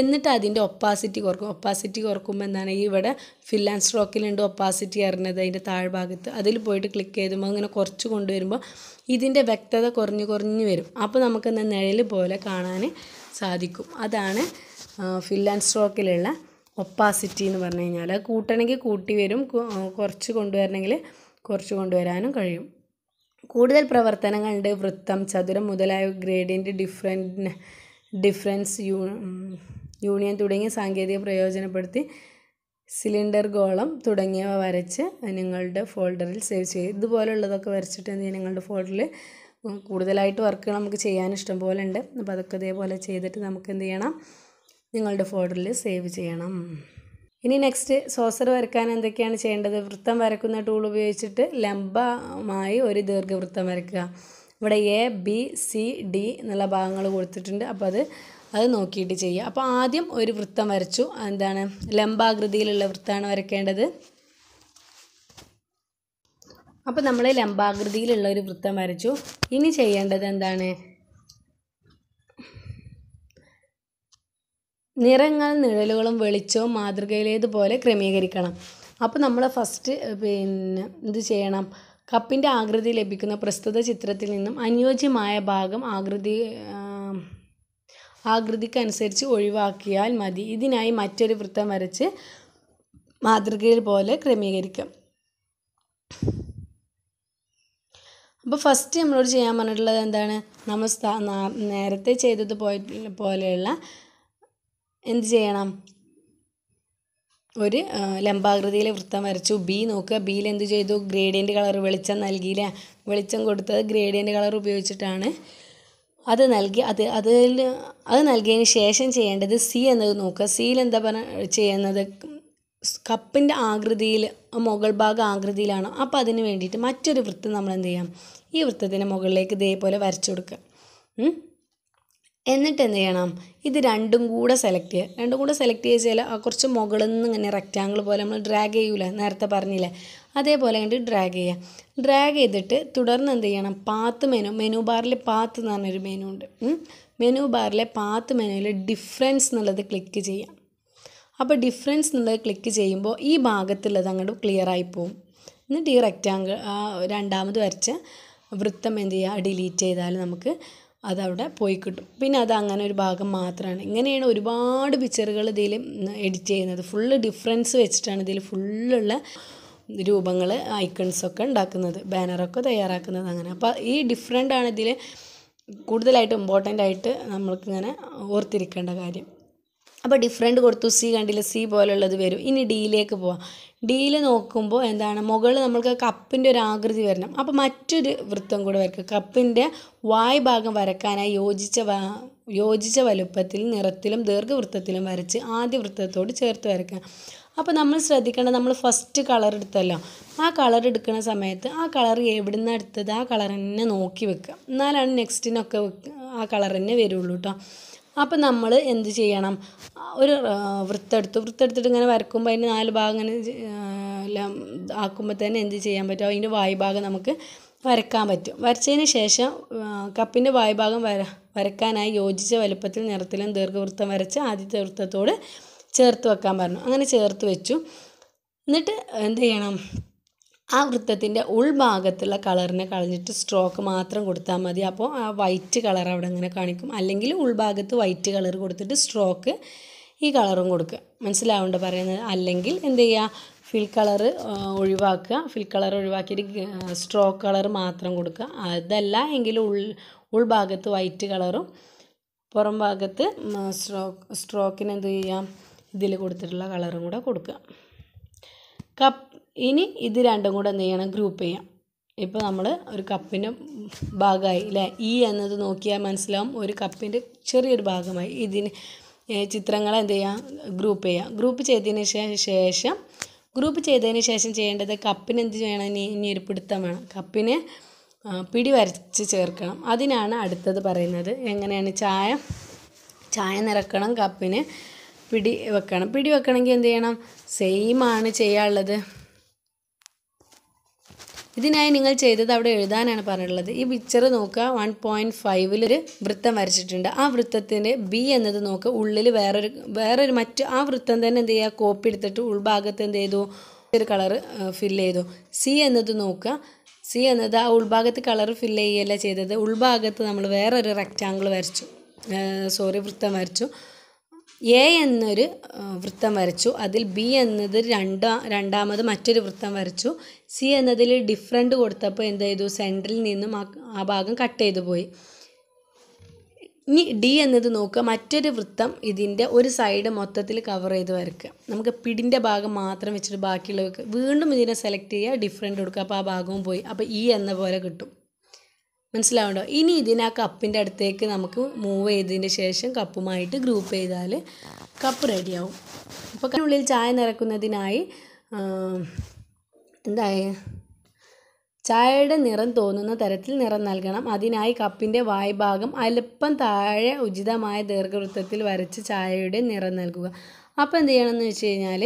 എന്നിട്ട് അതിൻ്റെ ഒപ്പാസിറ്റി കുറക്കും ഒപ്പാസിറ്റി കുറക്കുമ്പോൾ എന്താണ് ഈ ഇവിടെ ഫിൽ ആൻഡ് സ്ട്രോക്കിലുണ്ട് ഒപ്പാസിറ്റി അറിഞ്ഞത് അതിൻ്റെ താഴ്ഭാഗത്ത് അതിൽ പോയിട്ട് ക്ലിക്ക് ചെയ്തുമ്പോൾ അങ്ങനെ കുറച്ച് കൊണ്ടുവരുമ്പോൾ ഇതിൻ്റെ വ്യക്തത കുറഞ്ഞു കുറഞ്ഞു വരും അപ്പോൾ നമുക്കെന്ന നിഴൽ പോലെ കാണാൻ സാധിക്കും അതാണ് ഫിൽ ആൻഡ് സ്ട്രോക്കിലുള്ള ഒപ്പാസിറ്റി എന്ന് പറഞ്ഞു കഴിഞ്ഞാൽ അത് കൂട്ടണമെങ്കിൽ കൂട്ടി വരും കുറച്ച് കൊണ്ടുവരണമെങ്കിൽ കുറച്ച് കൊണ്ടുവരാനും കഴിയും കൂടുതൽ പ്രവർത്തനങ്ങളുണ്ട് വൃത്തം ചതുരം മുതലായ ഗ്രേഡിയൻ്റ് ഡിഫറെൻറ്റ് ഡിഫറൻസ് യൂണിയൻ തുടങ്ങിയ സാങ്കേതിക പ്രയോജനപ്പെടുത്തി സിലിണ്ടർ ഗോളം തുടങ്ങിയവ വരച്ച് നിങ്ങളുടെ ഫോൾഡറിൽ സേവ് ചെയ്യുക ഇതുപോലുള്ളതൊക്കെ വരച്ചിട്ട് എന്ത് നിങ്ങളുടെ ഫോൾഡറിൽ കൂടുതലായിട്ട് വർക്കുകൾ നമുക്ക് ചെയ്യാൻ ഇഷ്ടം പോലെ ഉണ്ട് അപ്പോൾ അതൊക്കെ ഇതേപോലെ ചെയ്തിട്ട് നമുക്ക് എന്ത് ചെയ്യണം നിങ്ങളുടെ ഫോൾഡറിൽ സേവ് ചെയ്യണം ഇനി നെക്സ്റ്റ് സോസർ വരക്കാൻ എന്തൊക്കെയാണ് ചെയ്യേണ്ടത് വൃത്തം വരക്കുന്ന ടൂൾ ഉപയോഗിച്ചിട്ട് ലംബമായി ഒരു ദീർഘവൃത്തം വരയ്ക്കുക ഇവിടെ എ ബി സി ഡി എന്നുള്ള ഭാഗങ്ങൾ കൊടുത്തിട്ടുണ്ട് അപ്പോൾ അത് അത് നോക്കിയിട്ട് ചെയ്യുക അപ്പോൾ ആദ്യം ഒരു വൃത്തം വരച്ചു എന്താണ് ലംബാകൃതിയിലുള്ള വൃത്തമാണ് വരക്കേണ്ടത് അപ്പോൾ നമ്മൾ ലംബാകൃതിയിലുള്ള ഒരു വൃത്തം വരച്ചു ഇനി ചെയ്യേണ്ടത് എന്താണ് നിറങ്ങൾ നിഴലുകളും വെളിച്ചവും മാതൃകയിലേതുപോലെ ക്രമീകരിക്കണം അപ്പോൾ നമ്മൾ ഫസ്റ്റ് പിന്നെ എന്ത് ചെയ്യണം കപ്പിൻ്റെ ആകൃതി ലഭിക്കുന്ന പ്രസ്തുത ചിത്രത്തിൽ നിന്നും അനുയോജ്യമായ ഭാഗം ആകൃതി ആകൃതിക്കനുസരിച്ച് ഒഴിവാക്കിയാൽ മതി ഇതിനായി മറ്റൊരു വൃത്തം വരച്ച് മാതൃകയിൽ പോലെ ക്രമീകരിക്കാം അപ്പോൾ ഫസ്റ്റ് നമ്മളോട് ചെയ്യാൻ പറഞ്ഞിട്ടുള്ളത് എന്താണ് നമ്മൾ നേരത്തെ ചെയ്തത് പോലെയുള്ള എന്ത് ചെയ്യണം ഒരു ലംബാകൃതിയിലെ വൃത്തം വരച്ചു ബി നോക്കുക ബിയിൽ എന്ത് ചെയ്തു ഗ്രേഡിയൻ്റ് കളർ വെളിച്ചം നൽകിയില്ല വെളിച്ചം കൊടുത്തത് ഗ്രേഡിയൻ്റ് കളർ ഉപയോഗിച്ചിട്ടാണ് അത് നൽകി അത് അതിൽ അത് നൽകിയതിന് ശേഷം ചെയ്യേണ്ടത് സി എന്നത് നോക്കുക സിയിൽ എന്താ പറഞ്ഞ ചെയ്യുന്നത് കപ്പിൻ്റെ ആകൃതിയിൽ മുകൾ ഭാഗ ആകൃതിയിലാണോ അപ്പോൾ അതിന് വേണ്ടിയിട്ട് മറ്റൊരു വൃത്തം നമ്മൾ എന്ത് ചെയ്യാം ഈ വൃത്തത്തിൻ്റെ മുകളിലേക്ക് ഇതേപോലെ വരച്ചു കൊടുക്കുക എന്നിട്ട് എന്ത് ചെയ്യണം ഇത് രണ്ടും കൂടെ സെലക്ട് ചെയ്യുക രണ്ടും കൂടെ സെലക്ട് ചെയ്താൽ കുറച്ച് മുകളിൽ നിന്ന് ഇങ്ങനെ റെക്റ്റാങ്കിൾ പോലെ നമ്മൾ ഡ്രാഗ് ചെയ്യൂല നേരത്തെ പറഞ്ഞില്ലേ അതേപോലെ കണ്ട് ഡ്രാഗ് ചെയ്യുക ഡ്രാഗ് ചെയ്തിട്ട് തുടർന്ന് എന്ത് ചെയ്യണം പാത്ത് മെനു മെനു ബാറിൽ പാത്ത് എന്ന് പറഞ്ഞൊരു മെനു ഉണ്ട് മെനു ബാറിലെ പാത്ത് മെനുവിൽ ഡിഫറൻസ് എന്നുള്ളത് ക്ലിക്ക് ചെയ്യാം അപ്പോൾ ഡിഫറൻസ് എന്നുള്ളത് ക്ലിക്ക് ചെയ്യുമ്പോൾ ഈ ഭാഗത്തുള്ളത് അങ്ങോട്ട് ക്ലിയർ ആയി പോവും എന്നിട്ട് ഈ റെക്റ്റാങ്കിൾ രണ്ടാമത് വരച്ച വൃത്തം എന്ത് ചെയ്യുക ഡിലീറ്റ് ചെയ്താൽ നമുക്ക് അതവിടെ പോയി കിട്ടും പിന്നെ അത് അങ്ങനെ ഒരു ഭാഗം മാത്രമാണ് ഇങ്ങനെയാണ് ഒരുപാട് പിക്ചറുകൾ ഇതിൽ എഡിറ്റ് ചെയ്യുന്നത് ഫുള്ള് ഡിഫറൻസ് വെച്ചിട്ടാണ് ഇതിൽ ഫുള്ളുള്ള രൂപങ്ങൾ ഐക്കൺസൊക്കെ ഉണ്ടാക്കുന്നത് ബാനറൊക്കെ തയ്യാറാക്കുന്നത് അങ്ങനെ അപ്പോൾ ഈ ഡിഫറെൻ്റ് ആണ് ഇതിൽ കൂടുതലായിട്ട് ഇമ്പോർട്ടൻ്റ് ആയിട്ട് നമ്മൾക്കിങ്ങനെ ഓർത്തിരിക്കേണ്ട കാര്യം അപ്പോൾ ഡിഫറെൻ്റ് കൊടുത്തു സി കണ്ടില്ല സി പോലുള്ളത് വരും ഇനി ഡിയിലേക്ക് പോവാം ഡിയിൽ നോക്കുമ്പോൾ എന്താണ് മുകളിൽ നമ്മൾക്ക് കപ്പിൻ്റെ ഒരു ആകൃതി വരണം അപ്പോൾ മറ്റൊരു വൃത്തം കൂടെ വരയ്ക്കുക കപ്പിൻ്റെ വായ് ഭാഗം വരക്കാനായി യോജിച്ച യോജിച്ച വലുപ്പത്തിൽ നിറത്തിലും ദീർഘവൃത്തത്തിലും വരച്ച് ആദ്യ വൃത്തത്തോട് ചേർത്ത് വരയ്ക്കുക അപ്പോൾ നമ്മൾ ശ്രദ്ധിക്കേണ്ടത് നമ്മൾ ഫസ്റ്റ് കളർ എടുത്തല്ലോ ആ കളർ എടുക്കുന്ന സമയത്ത് ആ കളർ എവിടെ നിന്ന് എടുത്തത് ആ കളർ തന്നെ നോക്കി വെക്കുക എന്നാലാണ് നെക്സ്റ്റിനൊക്കെ ആ കളർ തന്നെ വരുള്ളൂ കേട്ടോ അപ്പം നമ്മൾ എന്ത് ചെയ്യണം ഒരു വൃത്തെടുത്ത് വൃത്തെടുത്തിട്ട് ഇങ്ങനെ വരക്കുമ്പോൾ അതിൻ്റെ നാല് ഭാഗം ഇങ്ങനെ എല്ലാം ആക്കുമ്പോൾ തന്നെ എന്ത് ചെയ്യാൻ പറ്റും അതിൻ്റെ വായ്ഭാഗം നമുക്ക് വരക്കാൻ പറ്റും വരച്ചതിന് ശേഷം കപ്പിൻ്റെ വായ്ഭാഗം വര വരക്കാനായി യോജിച്ച വലുപ്പത്തിൽ നിറത്തിലും ദീർഘവൃത്തം വരച്ച് ആദ്യത്തെ വൃത്തത്തോട് ചേർത്ത് വെക്കാൻ പറഞ്ഞു അങ്ങനെ ചേർത്ത് വെച്ചു എന്നിട്ട് എന്ത് ചെയ്യണം ആ വൃത്തത്തിൻ്റെ ഉൾഭാഗത്തുള്ള കളറിനെ കളഞ്ഞിട്ട് സ്ട്രോക്ക് മാത്രം കൊടുത്താൽ മതി അപ്പോൾ ആ വൈറ്റ് കളർ അവിടെ അങ്ങനെ കാണിക്കും അല്ലെങ്കിൽ ഉൾഭാഗത്ത് വൈറ്റ് കളർ കൊടുത്തിട്ട് സ്ട്രോക്ക് ഈ കളറും കൊടുക്കുക മനസ്സിലാവേണ്ട പറയുന്നത് അല്ലെങ്കിൽ എന്ത് ചെയ്യുക ഫിൽ കളർ ഒഴിവാക്കുക ഫിൽ കളർ ഒഴിവാക്കിയിട്ട് സ്ട്രോക്ക് കളർ മാത്രം കൊടുക്കുക അതല്ല എങ്കിൽ ഉൾ ഉൾഭാഗത്ത് വൈറ്റ് കളറും പുറം ഭാഗത്ത് സ്ട്രോക്ക് സ്ട്രോക്കിന് എന്ത് ചെയ്യാം ഇതിൽ കൊടുത്തിട്ടുള്ള കളറും കൂടെ കൊടുക്കുക കപ്പ് ഇനി ഇത് രണ്ടും കൂടെ എന്ത് ചെയ്യണം ഗ്രൂപ്പ് ചെയ്യാം ഇപ്പോൾ നമ്മൾ ഒരു കപ്പിൻ്റെ ഭാഗമായി അല്ലേ ഈ e എന്നത് നോക്കിയാൽ മനസ്സിലാവും ഒരു കപ്പിൻ്റെ ചെറിയൊരു ഭാഗമായി ഇതിന് ചിത്രങ്ങളെ എന്ത് ചെയ്യാം ഗ്രൂപ്പ് ചെയ്യാം ഗ്രൂപ്പ് ചെയ്തതിന് ശേഷം ഗ്രൂപ്പ് ചെയ്തതിന് ശേഷം ചെയ്യേണ്ടത് കപ്പിന് എന്ത് ചെയ്യണം ഇനി ഇനി ഒരു പിടുത്തം വേണം കപ്പിന് പിടി വരച്ച് ചേർക്കണം അതിനാണ് അടുത്തത് പറയുന്നത് എങ്ങനെയാണ് ചായ ചായ നിറക്കണം കപ്പിന് പിടി വെക്കണം പിടി വെക്കണമെങ്കിൽ എന്ത് ചെയ്യണം സെയിമാണ് ചെയ്യാനുള്ളത് ഇതിനായി നിങ്ങൾ ചെയ്തത് അവിടെ എഴുതാനാണ് പറഞ്ഞിട്ടുള്ളത് ഈ പിക്ചർ നോക്കുക വൺ പോയിൻറ്റ് ഫൈവിലൊരു വൃത്തം വരച്ചിട്ടുണ്ട് ആ വൃത്തത്തിൻ്റെ ബി എന്നത് നോക്കുക ഉള്ളിൽ വേറൊരു വേറൊരു മറ്റ് ആ വൃത്തം തന്നെ എന്ത് ചെയ്യുക കോപ്പി എടുത്തിട്ട് ഉൾഭാഗത്ത് എന്ത് ചെയ്തു ഒരു കളർ ഫില്ല് ചെയ്തു സി എന്നത് നോക്കുക സി എന്നത് ആ ഉൾഭാഗത്ത് കളർ ഫില്ല് ചെയ്യുകയല്ല ചെയ്തത് ഉൾഭാഗത്ത് നമ്മൾ വേറൊരു റെക്റ്റാങ്കിൾ വരച്ചു സോറി വൃത്തം വരച്ചു എ എന്നൊരു വൃത്തം വരച്ചു അതിൽ ബി എന്നത് രണ്ടാ രണ്ടാമത് മറ്റൊരു വൃത്തം വരച്ചു സി എന്നതിൽ ഡിഫറൻറ്റ് കൊടുത്തപ്പോൾ എന്ത് ചെയ്തു സെൻറ്ററിൽ നിന്നും ആ ഭാഗം കട്ട് ചെയ്തു പോയി ഇനി ഡി എന്നത് നോക്കുക മറ്റൊരു വൃത്തം ഇതിൻ്റെ ഒരു സൈഡ് മൊത്തത്തിൽ കവർ ചെയ്ത് വരക്കുക നമുക്ക് പിടിൻ്റെ ഭാഗം മാത്രം വെച്ചിട്ട് ബാക്കിയുള്ളവർക്ക് വീണ്ടും ഇതിനെ സെലക്ട് ചെയ്യുക ഡിഫറെൻ്റ് കൊടുക്കുക അപ്പോൾ ആ ഭാഗവും പോയി അപ്പോൾ ഇ എന്ന പോലെ കിട്ടും മനസ്സിലാവണ്ടോ ഇനി ഇതിനെ ആ കപ്പിൻ്റെ അടുത്തേക്ക് നമുക്ക് മൂവ് ചെയ്തതിന് ശേഷം കപ്പുമായിട്ട് ഗ്രൂപ്പ് ചെയ്താൽ കപ്പ് റെഡിയാവും അപ്പോൾ കപ്പിനുള്ളിൽ ചായ നിറക്കുന്നതിനായി എന്തായ ചായയുടെ നിറം തോന്നുന്ന തരത്തിൽ നിറം നൽകണം അതിനായി കപ്പിൻ്റെ വായ്ഭാഗം അല്പം താഴെ ഉചിതമായ ദീർഘവൃത്തത്തിൽ വരച്ച് ചായയുടെ നിറം നൽകുക അപ്പോൾ എന്ത് ചെയ്യണമെന്ന് വെച്ച് കഴിഞ്ഞാൽ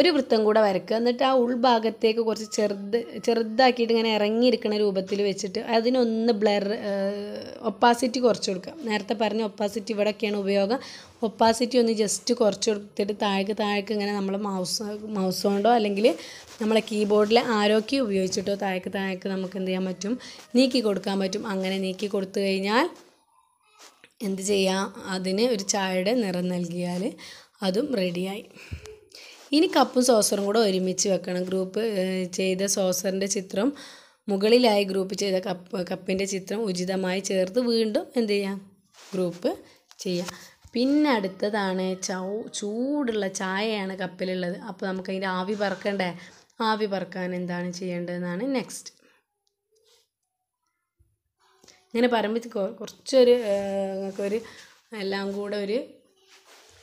ഒരു വൃത്തം കൂടെ വരക്കുക എന്നിട്ട് ആ ഉൾഭാഗത്തേക്ക് കുറച്ച് ചെറുത് ചെറുതാക്കിയിട്ട് ഇങ്ങനെ ഇറങ്ങിയിരിക്കുന്ന രൂപത്തിൽ വെച്ചിട്ട് അതിനൊന്ന് ബ്ലർ ഒപ്പാസിറ്റി കുറച്ച് കൊടുക്കുക നേരത്തെ പറഞ്ഞ ഒപ്പാസിറ്റി ഇവിടെയൊക്കെയാണ് ഉപയോഗം ഒപ്പാസിറ്റി ഒന്ന് ജസ്റ്റ് കുറച്ച് കൊടുത്തിട്ട് താഴേക്ക് താഴേക്ക് ഇങ്ങനെ നമ്മൾ മൗസ് മൗസ് കൊണ്ടോ അല്ലെങ്കിൽ നമ്മളെ കീബോർഡിലെ ആരോക്കി ഉപയോഗിച്ചിട്ടോ താഴേക്ക് താഴേക്ക് നമുക്ക് എന്ത് ചെയ്യാൻ പറ്റും നീക്കി കൊടുക്കാൻ പറ്റും അങ്ങനെ നീക്കി കൊടുത്തു കഴിഞ്ഞാൽ എന്ത് ചെയ്യാം അതിന് ഒരു ചായയുടെ നിറം നൽകിയാൽ അതും റെഡിയായി ഇനി കപ്പും സോസറും കൂടെ ഒരുമിച്ച് വെക്കണം ഗ്രൂപ്പ് ചെയ്ത സോസറിൻ്റെ ചിത്രം മുകളിലായി ഗ്രൂപ്പ് ചെയ്ത കപ്പ് കപ്പിൻ്റെ ചിത്രം ഉചിതമായി ചേർത്ത് വീണ്ടും എന്ത് ചെയ്യാം ഗ്രൂപ്പ് ചെയ്യാം പിന്നെ അടുത്തതാണ് ചൗ ചൂടുള്ള ചായയാണ് കപ്പിലുള്ളത് അപ്പോൾ നമുക്ക് അതിൻ്റെ ആവി പറക്കണ്ടേ ആവി പറക്കാൻ എന്താണ് ചെയ്യേണ്ടതെന്നാണ് നെക്സ്റ്റ് ഇങ്ങനെ പറയുമ്പോൾ കുറച്ചൊരു ഒരു എല്ലാം കൂടെ ഒരു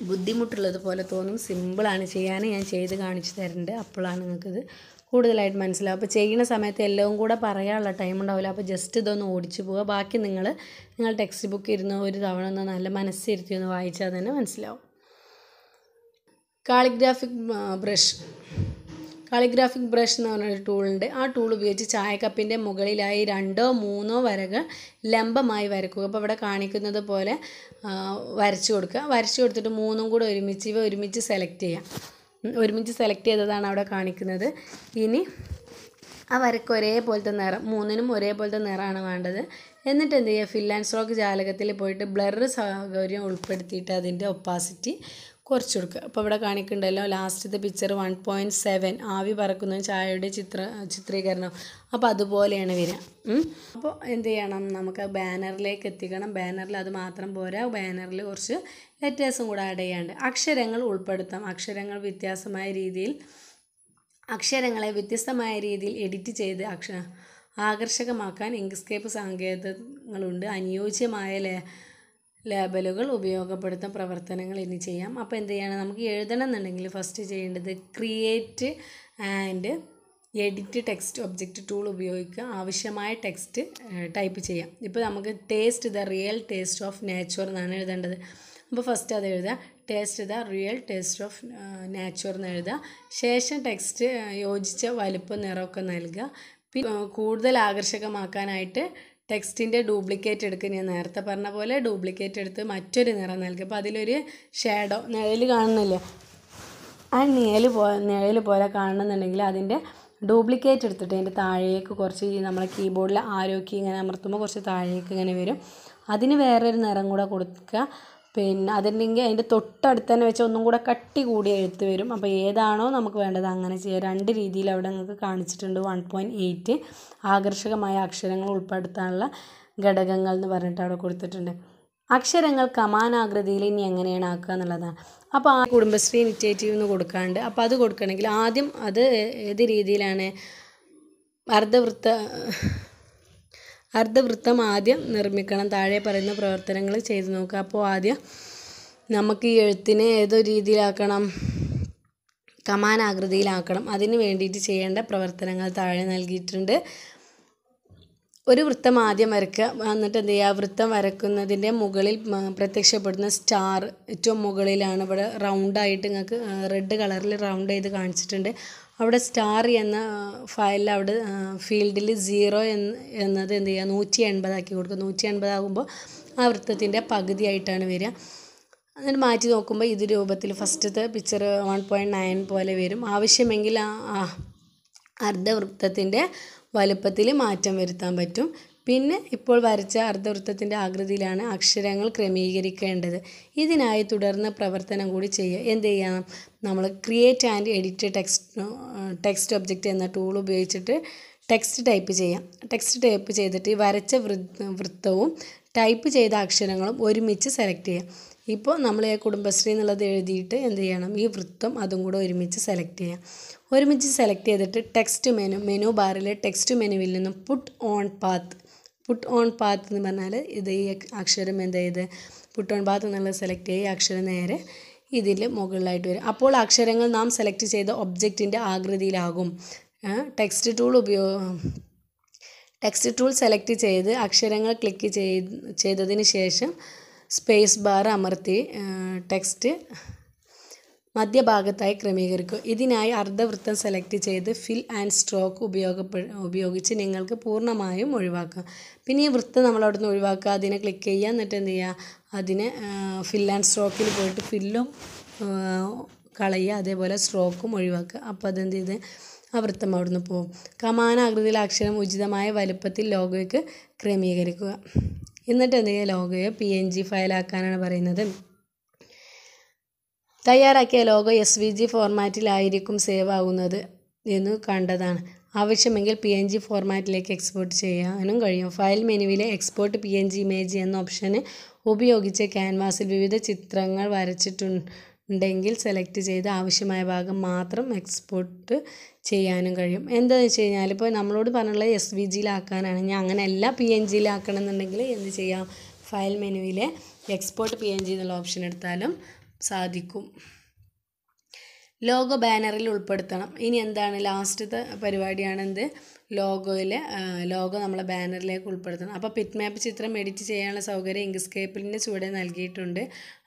ബുദ്ധിമുട്ടുള്ളത് പോലെ തോന്നും സിമ്പിളാണ് ചെയ്യാൻ ഞാൻ ചെയ്ത് കാണിച്ചു തരുന്നുണ്ട് അപ്പോഴാണ് നിങ്ങൾക്കിത് കൂടുതലായിട്ട് മനസ്സിലാവും അപ്പോൾ ചെയ്യുന്ന സമയത്ത് എല്ലാം കൂടെ പറയാനുള്ള ടൈം ഉണ്ടാവില്ല അപ്പോൾ ജസ്റ്റ് ഇതൊന്ന് ഓടിച്ചു പോവുക ബാക്കി നിങ്ങൾ നിങ്ങൾ ടെക്സ്റ്റ് ബുക്ക് ഇരുന്ന് ഒരു തവണ ഒന്ന് നല്ല മനസ്സിരുത്തി ഒന്ന് വായിച്ചാൽ തന്നെ മനസ്സിലാവും കാളിഗ്രാഫിക് ബ്രഷ് കാളിഗ്രാഫിക് ബ്രഷ് എന്ന് പറഞ്ഞൊരു ടൂളുണ്ട് ആ ടൂൾ ഉപയോഗിച്ച് ചായക്കപ്പിൻ്റെ മുകളിലായി രണ്ടോ മൂന്നോ വരകൾ ലംബമായി വരക്കുക അപ്പോൾ ഇവിടെ കാണിക്കുന്നത് പോലെ വരച്ചു കൊടുക്കുക വരച്ചു കൊടുത്തിട്ട് മൂന്നും കൂടെ ഒരുമിച്ച് ഇവ ഒരുമിച്ച് സെലക്ട് ചെയ്യാം ഒരുമിച്ച് സെലക്ട് ചെയ്തതാണ് അവിടെ കാണിക്കുന്നത് ഇനി ആ വരക്ക് ഒരേപോലത്തെ നിറം മൂന്നിനും ഒരേപോലത്തെ നിറമാണ് വേണ്ടത് എന്നിട്ട് എന്ത് ചെയ്യുക ഫിൽ സ്ട്രോക്ക് ജാലകത്തിൽ പോയിട്ട് ബ്ലർ സൗകര്യം ഉൾപ്പെടുത്തിയിട്ട് അതിൻ്റെ ഒപ്പാസിറ്റി കുറച്ച് കൊടുക്കുക അപ്പോൾ ഇവിടെ കാണിക്കുന്നുണ്ടല്ലോ ലാസ്റ്റത്തെ പിക്ചർ വൺ പോയിൻറ്റ് സെവൻ ആവി പറക്കുന്ന ചായയുടെ ചിത്ര ചിത്രീകരണം അപ്പോൾ അതുപോലെയാണ് വരിക അപ്പോൾ എന്ത് ചെയ്യണം നമുക്ക് ബാനറിലേക്ക് എത്തിക്കണം ബാനറിൽ അത് മാത്രം പോരാ ബാനറിൽ കുറച്ച് ലെറ്റേഴ്സും കൂടെ ആഡ് ചെയ്യാണ്ട് അക്ഷരങ്ങൾ ഉൾപ്പെടുത്താം അക്ഷരങ്ങൾ വ്യത്യാസമായ രീതിയിൽ അക്ഷരങ്ങളെ വ്യത്യസ്തമായ രീതിയിൽ എഡിറ്റ് ചെയ്ത് അക്ഷ ആകർഷകമാക്കാൻ ഇങ്ക്സ്കേപ്പ് സാങ്കേതങ്ങളുണ്ട് അനുയോജ്യമായ ലേബലുകൾ ഉപയോഗപ്പെടുത്തുന്ന പ്രവർത്തനങ്ങൾ ഇനി ചെയ്യാം അപ്പോൾ എന്ത് ചെയ്യണം നമുക്ക് എഴുതണം എന്നുണ്ടെങ്കിൽ ഫസ്റ്റ് ചെയ്യേണ്ടത് create and edit text object tool ഉപയോഗിക്കുക ആവശ്യമായ ടെക്സ്റ്റ് ടൈപ്പ് ചെയ്യാം ഇപ്പോൾ നമുക്ക് taste the real taste of nature എന്നാണ് എഴുതേണ്ടത് അപ്പോൾ ഫസ്റ്റ് അത് എഴുതുക taste the real taste of natural എന്ന് എഴുതുക ശേഷം ടെക്സ്റ്റ് യോജിച്ച വലുപ്പം നിറമൊക്കെ നൽകുക പിന്നെ കൂടുതൽ ആകർഷകമാക്കാനായിട്ട് ടെക്സ്റ്റിൻ്റെ ഡ്യൂപ്ലിക്കേറ്റ് എടുക്കുക ഞാൻ നേരത്തെ പറഞ്ഞ പോലെ ഡ്യൂപ്ലിക്കേറ്റ് എടുത്ത് മറ്റൊരു നിറം നൽകുക അപ്പോൾ അതിലൊരു ഷാഡോ നിഴൽ കാണുന്നില്ലേ ആ നിഴൽ പോ നിഴൽ പോലെ കാണണമെന്നുണ്ടെങ്കിൽ അതിൻ്റെ ഡ്യൂപ്ലിക്കേറ്റ് എടുത്തിട്ട് അതിൻ്റെ താഴേക്ക് കുറച്ച് ഈ നമ്മളെ കീബോർഡിൽ ആരോഗ്യം ഇങ്ങനെ അമർത്തുമ്പോൾ കുറച്ച് താഴേക്ക് ഇങ്ങനെ വരും അതിന് വേറൊരു നിറം കൂടെ കൊടുക്കുക പിന്നെ അതില്ലെങ്കിൽ അതിൻ്റെ തൊട്ടടുത്ത് തന്നെ വെച്ച് ഒന്നും കൂടെ കട്ടി കൂടിയ എഴുത്ത് വരും അപ്പോൾ ഏതാണോ നമുക്ക് വേണ്ടത് അങ്ങനെ ചെയ്യാം രണ്ട് രീതിയിൽ അവിടെ നിങ്ങൾക്ക് കാണിച്ചിട്ടുണ്ട് വൺ പോയിൻറ്റ് എയ്റ്റ് ആകർഷകമായ അക്ഷരങ്ങൾ ഉൾപ്പെടുത്താനുള്ള ഘടകങ്ങൾ എന്ന് പറഞ്ഞിട്ട് അവിടെ കൊടുത്തിട്ടുണ്ട് അക്ഷരങ്ങൾ കമാനാകൃതിയിൽ ഇനി എങ്ങനെയാണ് ആക്കുക എന്നുള്ളതാണ് അപ്പോൾ ആ കുടുംബശ്രീ ഇനിറ്റേറ്റീവ് എന്ന് കൊടുക്കാണ്ട് അപ്പോൾ അത് കൊടുക്കണമെങ്കിൽ ആദ്യം അത് ഏത് രീതിയിലാണ് അർദ്ധവൃത്ത അർദ്ധവൃത്തം ആദ്യം നിർമ്മിക്കണം താഴെ പറയുന്ന പ്രവർത്തനങ്ങൾ ചെയ്തു നോക്കുക അപ്പോൾ ആദ്യം നമുക്ക് ഈ എഴുത്തിനെ ഏതോ രീതിയിലാക്കണം കമാനാകൃതിയിലാക്കണം അതിന് വേണ്ടിയിട്ട് ചെയ്യേണ്ട പ്രവർത്തനങ്ങൾ താഴെ നൽകിയിട്ടുണ്ട് ഒരു വൃത്തം ആദ്യം വരയ്ക്കുക എന്നിട്ട് എന്ത് ചെയ്യുക വൃത്തം വരക്കുന്നതിൻ്റെ മുകളിൽ പ്രത്യക്ഷപ്പെടുന്ന സ്റ്റാർ ഏറ്റവും മുകളിലാണ് ഇവിടെ റൗണ്ടായിട്ട് നിങ്ങൾക്ക് റെഡ് കളറിൽ റൗണ്ട് ചെയ്ത് കാണിച്ചിട്ടുണ്ട് അവിടെ സ്റ്റാർ എന്ന ഫയലിൽ അവിടെ ഫീൽഡിൽ സീറോ എന്ന് എന്നത് എന്ത് ചെയ്യുക നൂറ്റി എൺപതാക്കി കൊടുക്കുക നൂറ്റി എൺപതാകുമ്പോൾ ആ വൃത്തത്തിൻ്റെ പകുതിയായിട്ടാണ് വരിക അങ്ങനെ മാറ്റി നോക്കുമ്പോൾ ഇത് രൂപത്തിൽ ഫസ്റ്റത്തെ പിക്ചർ വൺ പോയിൻറ്റ് നയൻ പോലെ വരും ആവശ്യമെങ്കിൽ ആ അർദ്ധവൃത്തത്തിൻ്റെ വലുപ്പത്തിൽ മാറ്റം വരുത്താൻ പറ്റും പിന്നെ ഇപ്പോൾ വരച്ച അർദ്ധവൃത്തത്തിൻ്റെ ആകൃതിയിലാണ് അക്ഷരങ്ങൾ ക്രമീകരിക്കേണ്ടത് ഇതിനായി തുടർന്ന് പ്രവർത്തനം കൂടി ചെയ്യുക എന്ത് ചെയ്യാം നമ്മൾ create and edit text text object എന്ന ടൂൾ ഉപയോഗിച്ചിട്ട് ടെക്സ്റ്റ് ടൈപ്പ് ചെയ്യാം ടെക്സ്റ്റ് ടൈപ്പ് ചെയ്തിട്ട് വരച്ച വൃത്തവും ടൈപ്പ് ചെയ്ത അക്ഷരങ്ങളും ഒരുമിച്ച് സെലക്ട് ചെയ്യാം ഇപ്പോൾ നമ്മൾ ഈ കുടുംബശ്രീ എന്നുള്ളത് എഴുതിയിട്ട് എന്ത് ചെയ്യണം ഈ വൃത്തം അതും കൂടെ ഒരുമിച്ച് സെലക്ട് ചെയ്യാം ഒരുമിച്ച് സെലക്ട് ചെയ്തിട്ട് ടെക്സ്റ്റ് മെനു മെനു ബാറിലെ ടെക്സ്റ്റ് മെനുവിൽ നിന്നും put on path put on path എന്ന് പറഞ്ഞാൽ ഇത് ഈ അക്ഷരം എന്ത് ചെയ്ത് പുട്ട് ഓൺ പാത്ത് എന്നുള്ളത് സെലക്ട് ചെയ്യുക അക്ഷരം നേരെ ഇതിൽ മുകളിലായിട്ട് വരും അപ്പോൾ അക്ഷരങ്ങൾ നാം സെലക്ട് ചെയ്ത ഒബ്ജക്റ്റിൻ്റെ ആകൃതിയിലാകും ടെക്സ്റ്റ് ടൂൾ ഉപയോഗ ടെക്സ്റ്റ് ടൂൾ സെലക്ട് ചെയ്ത് അക്ഷരങ്ങൾ ക്ലിക്ക് ചെയ്ത് ചെയ്തതിന് ശേഷം സ്പേസ് ബാർ അമർത്തി ടെക്സ്റ്റ് മധ്യഭാഗത്തായി ക്രമീകരിക്കുക ഇതിനായി അർദ്ധവൃത്തം സെലക്ട് ചെയ്ത് ഫിൽ ആൻഡ് സ്ട്രോക്ക് ഉപയോഗപ്പെ ഉപയോഗിച്ച് നിങ്ങൾക്ക് പൂർണ്ണമായും ഒഴിവാക്കുക പിന്നെ ഈ വൃത്തം നമ്മൾ അവിടെ നിന്ന് ഒഴിവാക്കുക അതിനെ ക്ലിക്ക് ചെയ്യുക എന്നിട്ട് എന്ത് ചെയ്യുക അതിനെ ഫിൽ ആൻഡ് സ്ട്രോക്കിൽ പോയിട്ട് ഫില്ലും കളയുക അതേപോലെ സ്ട്രോക്കും ഒഴിവാക്കുക അപ്പോൾ അതെന്ത് ചെയ്ത് ആ വൃത്തം അവിടുന്ന് പോകും കമാനാകൃതിയിലെ അക്ഷരം ഉചിതമായ വലുപ്പത്തിൽ ലോഗോയ്ക്ക് ക്രമീകരിക്കുക എന്നിട്ട് എന്ത് ചെയ്യുക ലോഗോയെ പി എൻ ജി ഫയലാക്കാനാണ് പറയുന്നത് തയ്യാറാക്കിയ ലോഗോ എസ് വി ജി ഫോർമാറ്റിലായിരിക്കും സേവ് ആകുന്നത് എന്ന് കണ്ടതാണ് ആവശ്യമെങ്കിൽ പി എൻ ജി ഫോർമാറ്റിലേക്ക് എക്സ്പോർട്ട് ചെയ്യാനും കഴിയും ഫയൽ മെനുവിലെ export P N G image എന്ന ഓപ്ഷന് ഉപയോഗിച്ച് ക്യാൻവാസിൽ വിവിധ ചിത്രങ്ങൾ വരച്ചിട്ടുണ്ടെങ്കിൽ സെലക്ട് ചെയ്ത് ആവശ്യമായ ഭാഗം മാത്രം എക്സ്പോർട്ട് ചെയ്യാനും കഴിയും എന്താണെന്ന് വെച്ച് കഴിഞ്ഞാൽ ഇപ്പോൾ നമ്മളോട് പറഞ്ഞുള്ളത് എസ് വി ജിയിലാക്കാനാണ് ഞാൻ അങ്ങനെയല്ല പി എൻ ജിയിലാക്കണം എന്നുണ്ടെങ്കിൽ എന്ത് ചെയ്യാം ഫയൽ മെനുവിലെ എക്സ്പോർട്ട് പി എൻ ജി എന്നുള്ള ഓപ്ഷൻ എടുത്താലും സാധിക്കും ലോഗോ ബാനറിൽ ഉൾപ്പെടുത്തണം ഇനി എന്താണ് ലാസ്റ്റത്തെ പരിപാടിയാണെന്ത് ലോഗോയിൽ ലോഗോ നമ്മളെ ബാനറിലേക്ക് ഉൾപ്പെടുത്തണം അപ്പോൾ പിറ്റ് മാപ്പ് ചിത്രം എഡിറ്റ് ചെയ്യാനുള്ള സൗകര്യം ഇങ്ക്സ്കേപ്പിൻ്റെ ചുവടെ നൽകിയിട്ടുണ്ട്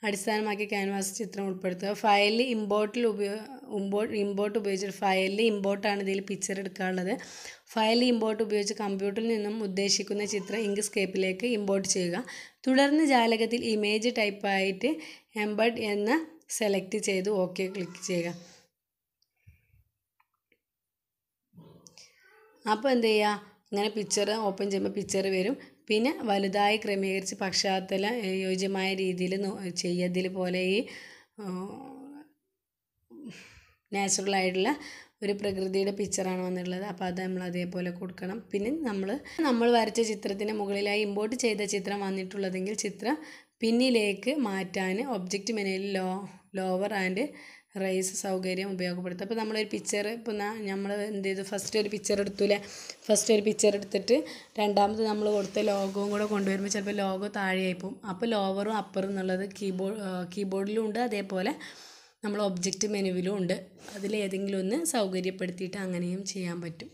അടിസ്ഥാനമാക്കി ക്യാൻവാസ് ചിത്രം ഉൾപ്പെടുത്തുക ഫയലിൽ ഇമ്പോർട്ടിൽ ഉപയോഗ ഇമ്പോർട്ട് ഉപയോഗിച്ചിട്ട് ഫയലിൽ ഇമ്പോർട്ടാണ് ഇതിൽ പിക്ചർ എടുക്കാനുള്ളത് ഫയൽ ഇമ്പോർട്ട് ഉപയോഗിച്ച് കമ്പ്യൂട്ടറിൽ നിന്നും ഉദ്ദേശിക്കുന്ന ചിത്രം ഇങ്ക്സ്കേപ്പിലേക്ക് ഇമ്പോർട്ട് ചെയ്യുക തുടർന്ന് ജാലകത്തിൽ ഇമേജ് ടൈപ്പായിട്ട് എംബഡ് എന്ന് സെലക്ട് ചെയ്ത് ഓക്കെ ക്ലിക്ക് ചെയ്യുക അപ്പോൾ എന്ത് ചെയ്യുക അങ്ങനെ പിക്ചർ ഓപ്പൺ ചെയ്യുമ്പോൾ പിക്ചർ വരും പിന്നെ വലുതായി ക്രമീകരിച്ച് പശ്ചാത്തല യോജ്യമായ രീതിയിൽ ചെയ്യതിൽ പോലെ ഈ നാച്ചുറലായിട്ടുള്ള ഒരു പ്രകൃതിയുടെ പിക്ചറാണ് വന്നിട്ടുള്ളത് അപ്പോൾ അത് നമ്മൾ അതേപോലെ കൊടുക്കണം പിന്നെ നമ്മൾ നമ്മൾ വരച്ച ചിത്രത്തിന് മുകളിലായി ഇമ്പോർട്ട് ചെയ്ത ചിത്രം വന്നിട്ടുള്ളതെങ്കിൽ ചിത്രം പിന്നിലേക്ക് മാറ്റാൻ ഒബ്ജക്റ്റ് മെനയിൽ ലോ ലോവർ ആൻഡ് റൈസ് സൗകര്യം ഉപയോഗപ്പെടുത്തുക അപ്പോൾ നമ്മളൊരു പിക്ചർ ഇപ്പം നമ്മൾ എന്ത് ചെയ്തു ഫസ്റ്റ് ഒരു പിക്ചർ എടുത്തുല്ലേ ഫസ്റ്റ് ഒരു പിക്ചർ എടുത്തിട്ട് രണ്ടാമത് നമ്മൾ കൊടുത്ത ലോഗോവും കൂടെ കൊണ്ടുവരുമ്പോൾ ചിലപ്പോൾ ലോഗോ താഴെയായി പോകും അപ്പോൾ ലോവറും അപ്പറും എന്നുള്ളത് കീബോർഡ് കീബോർഡിലും ഉണ്ട് അതേപോലെ നമ്മൾ ഒബ്ജക്റ്റ് മെനുവിലും ഉണ്ട് അതിലേതെങ്കിലും ഒന്ന് സൗകര്യപ്പെടുത്തിയിട്ട് അങ്ങനെയും ചെയ്യാൻ പറ്റും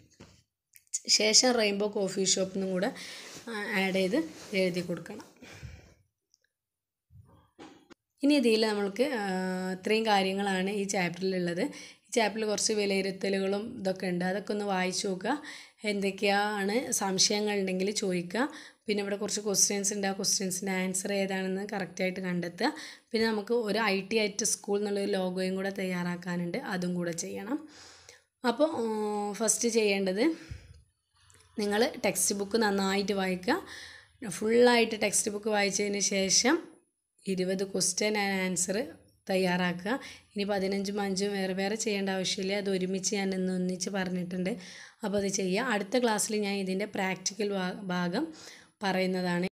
ശേഷം റെയിൻബോ കോഫി ഷോപ്പിനും കൂടെ ആഡ് ചെയ്ത് എഴുതി കൊടുക്കണം ഇനി ഇതിൽ നമ്മൾക്ക് ഇത്രയും കാര്യങ്ങളാണ് ഈ ചാപ്റ്ററിലുള്ളത് ഈ ചാപ്റ്ററിൽ കുറച്ച് വിലയിരുത്തലുകളും ഇതൊക്കെ ഉണ്ട് അതൊക്കെ ഒന്ന് വായിച്ചു നോക്കുക എന്തൊക്കെയാണ് സംശയങ്ങൾ ഉണ്ടെങ്കിൽ ചോദിക്കുക പിന്നെ ഇവിടെ കുറച്ച് ക്വസ്റ്റ്യൻസ് ഉണ്ട് ആ ക്വസ്റ്റ്യൻസിൻ്റെ ആൻസർ ഏതാണെന്ന് കറക്റ്റായിട്ട് കണ്ടെത്തുക പിന്നെ നമുക്ക് ഒരു ഐ ടി ആയിട്ട് സ്കൂൾ എന്നുള്ളൊരു ലോഗോയും കൂടെ തയ്യാറാക്കാനുണ്ട് അതും കൂടെ ചെയ്യണം അപ്പോൾ ഫസ്റ്റ് ചെയ്യേണ്ടത് നിങ്ങൾ ടെക്സ്റ്റ് ബുക്ക് നന്നായിട്ട് വായിക്കുക ഫുള്ളായിട്ട് ടെക്സ്റ്റ് ബുക്ക് വായിച്ചതിന് ശേഷം ഇരുപത് ക്വസ്റ്റ്യൻ ആൻസർ തയ്യാറാക്കുക ഇനി പതിനഞ്ചും അഞ്ചും വേറെ വേറെ ചെയ്യേണ്ട ആവശ്യമില്ല അത് ഒരുമിച്ച് ഞാൻ ഇന്ന് ഒന്നിച്ച് പറഞ്ഞിട്ടുണ്ട് അപ്പോൾ അത് ചെയ്യുക അടുത്ത ക്ലാസ്സിൽ ഞാൻ ഇതിൻ്റെ പ്രാക്ടിക്കൽ ഭാഗം പറയുന്നതാണ്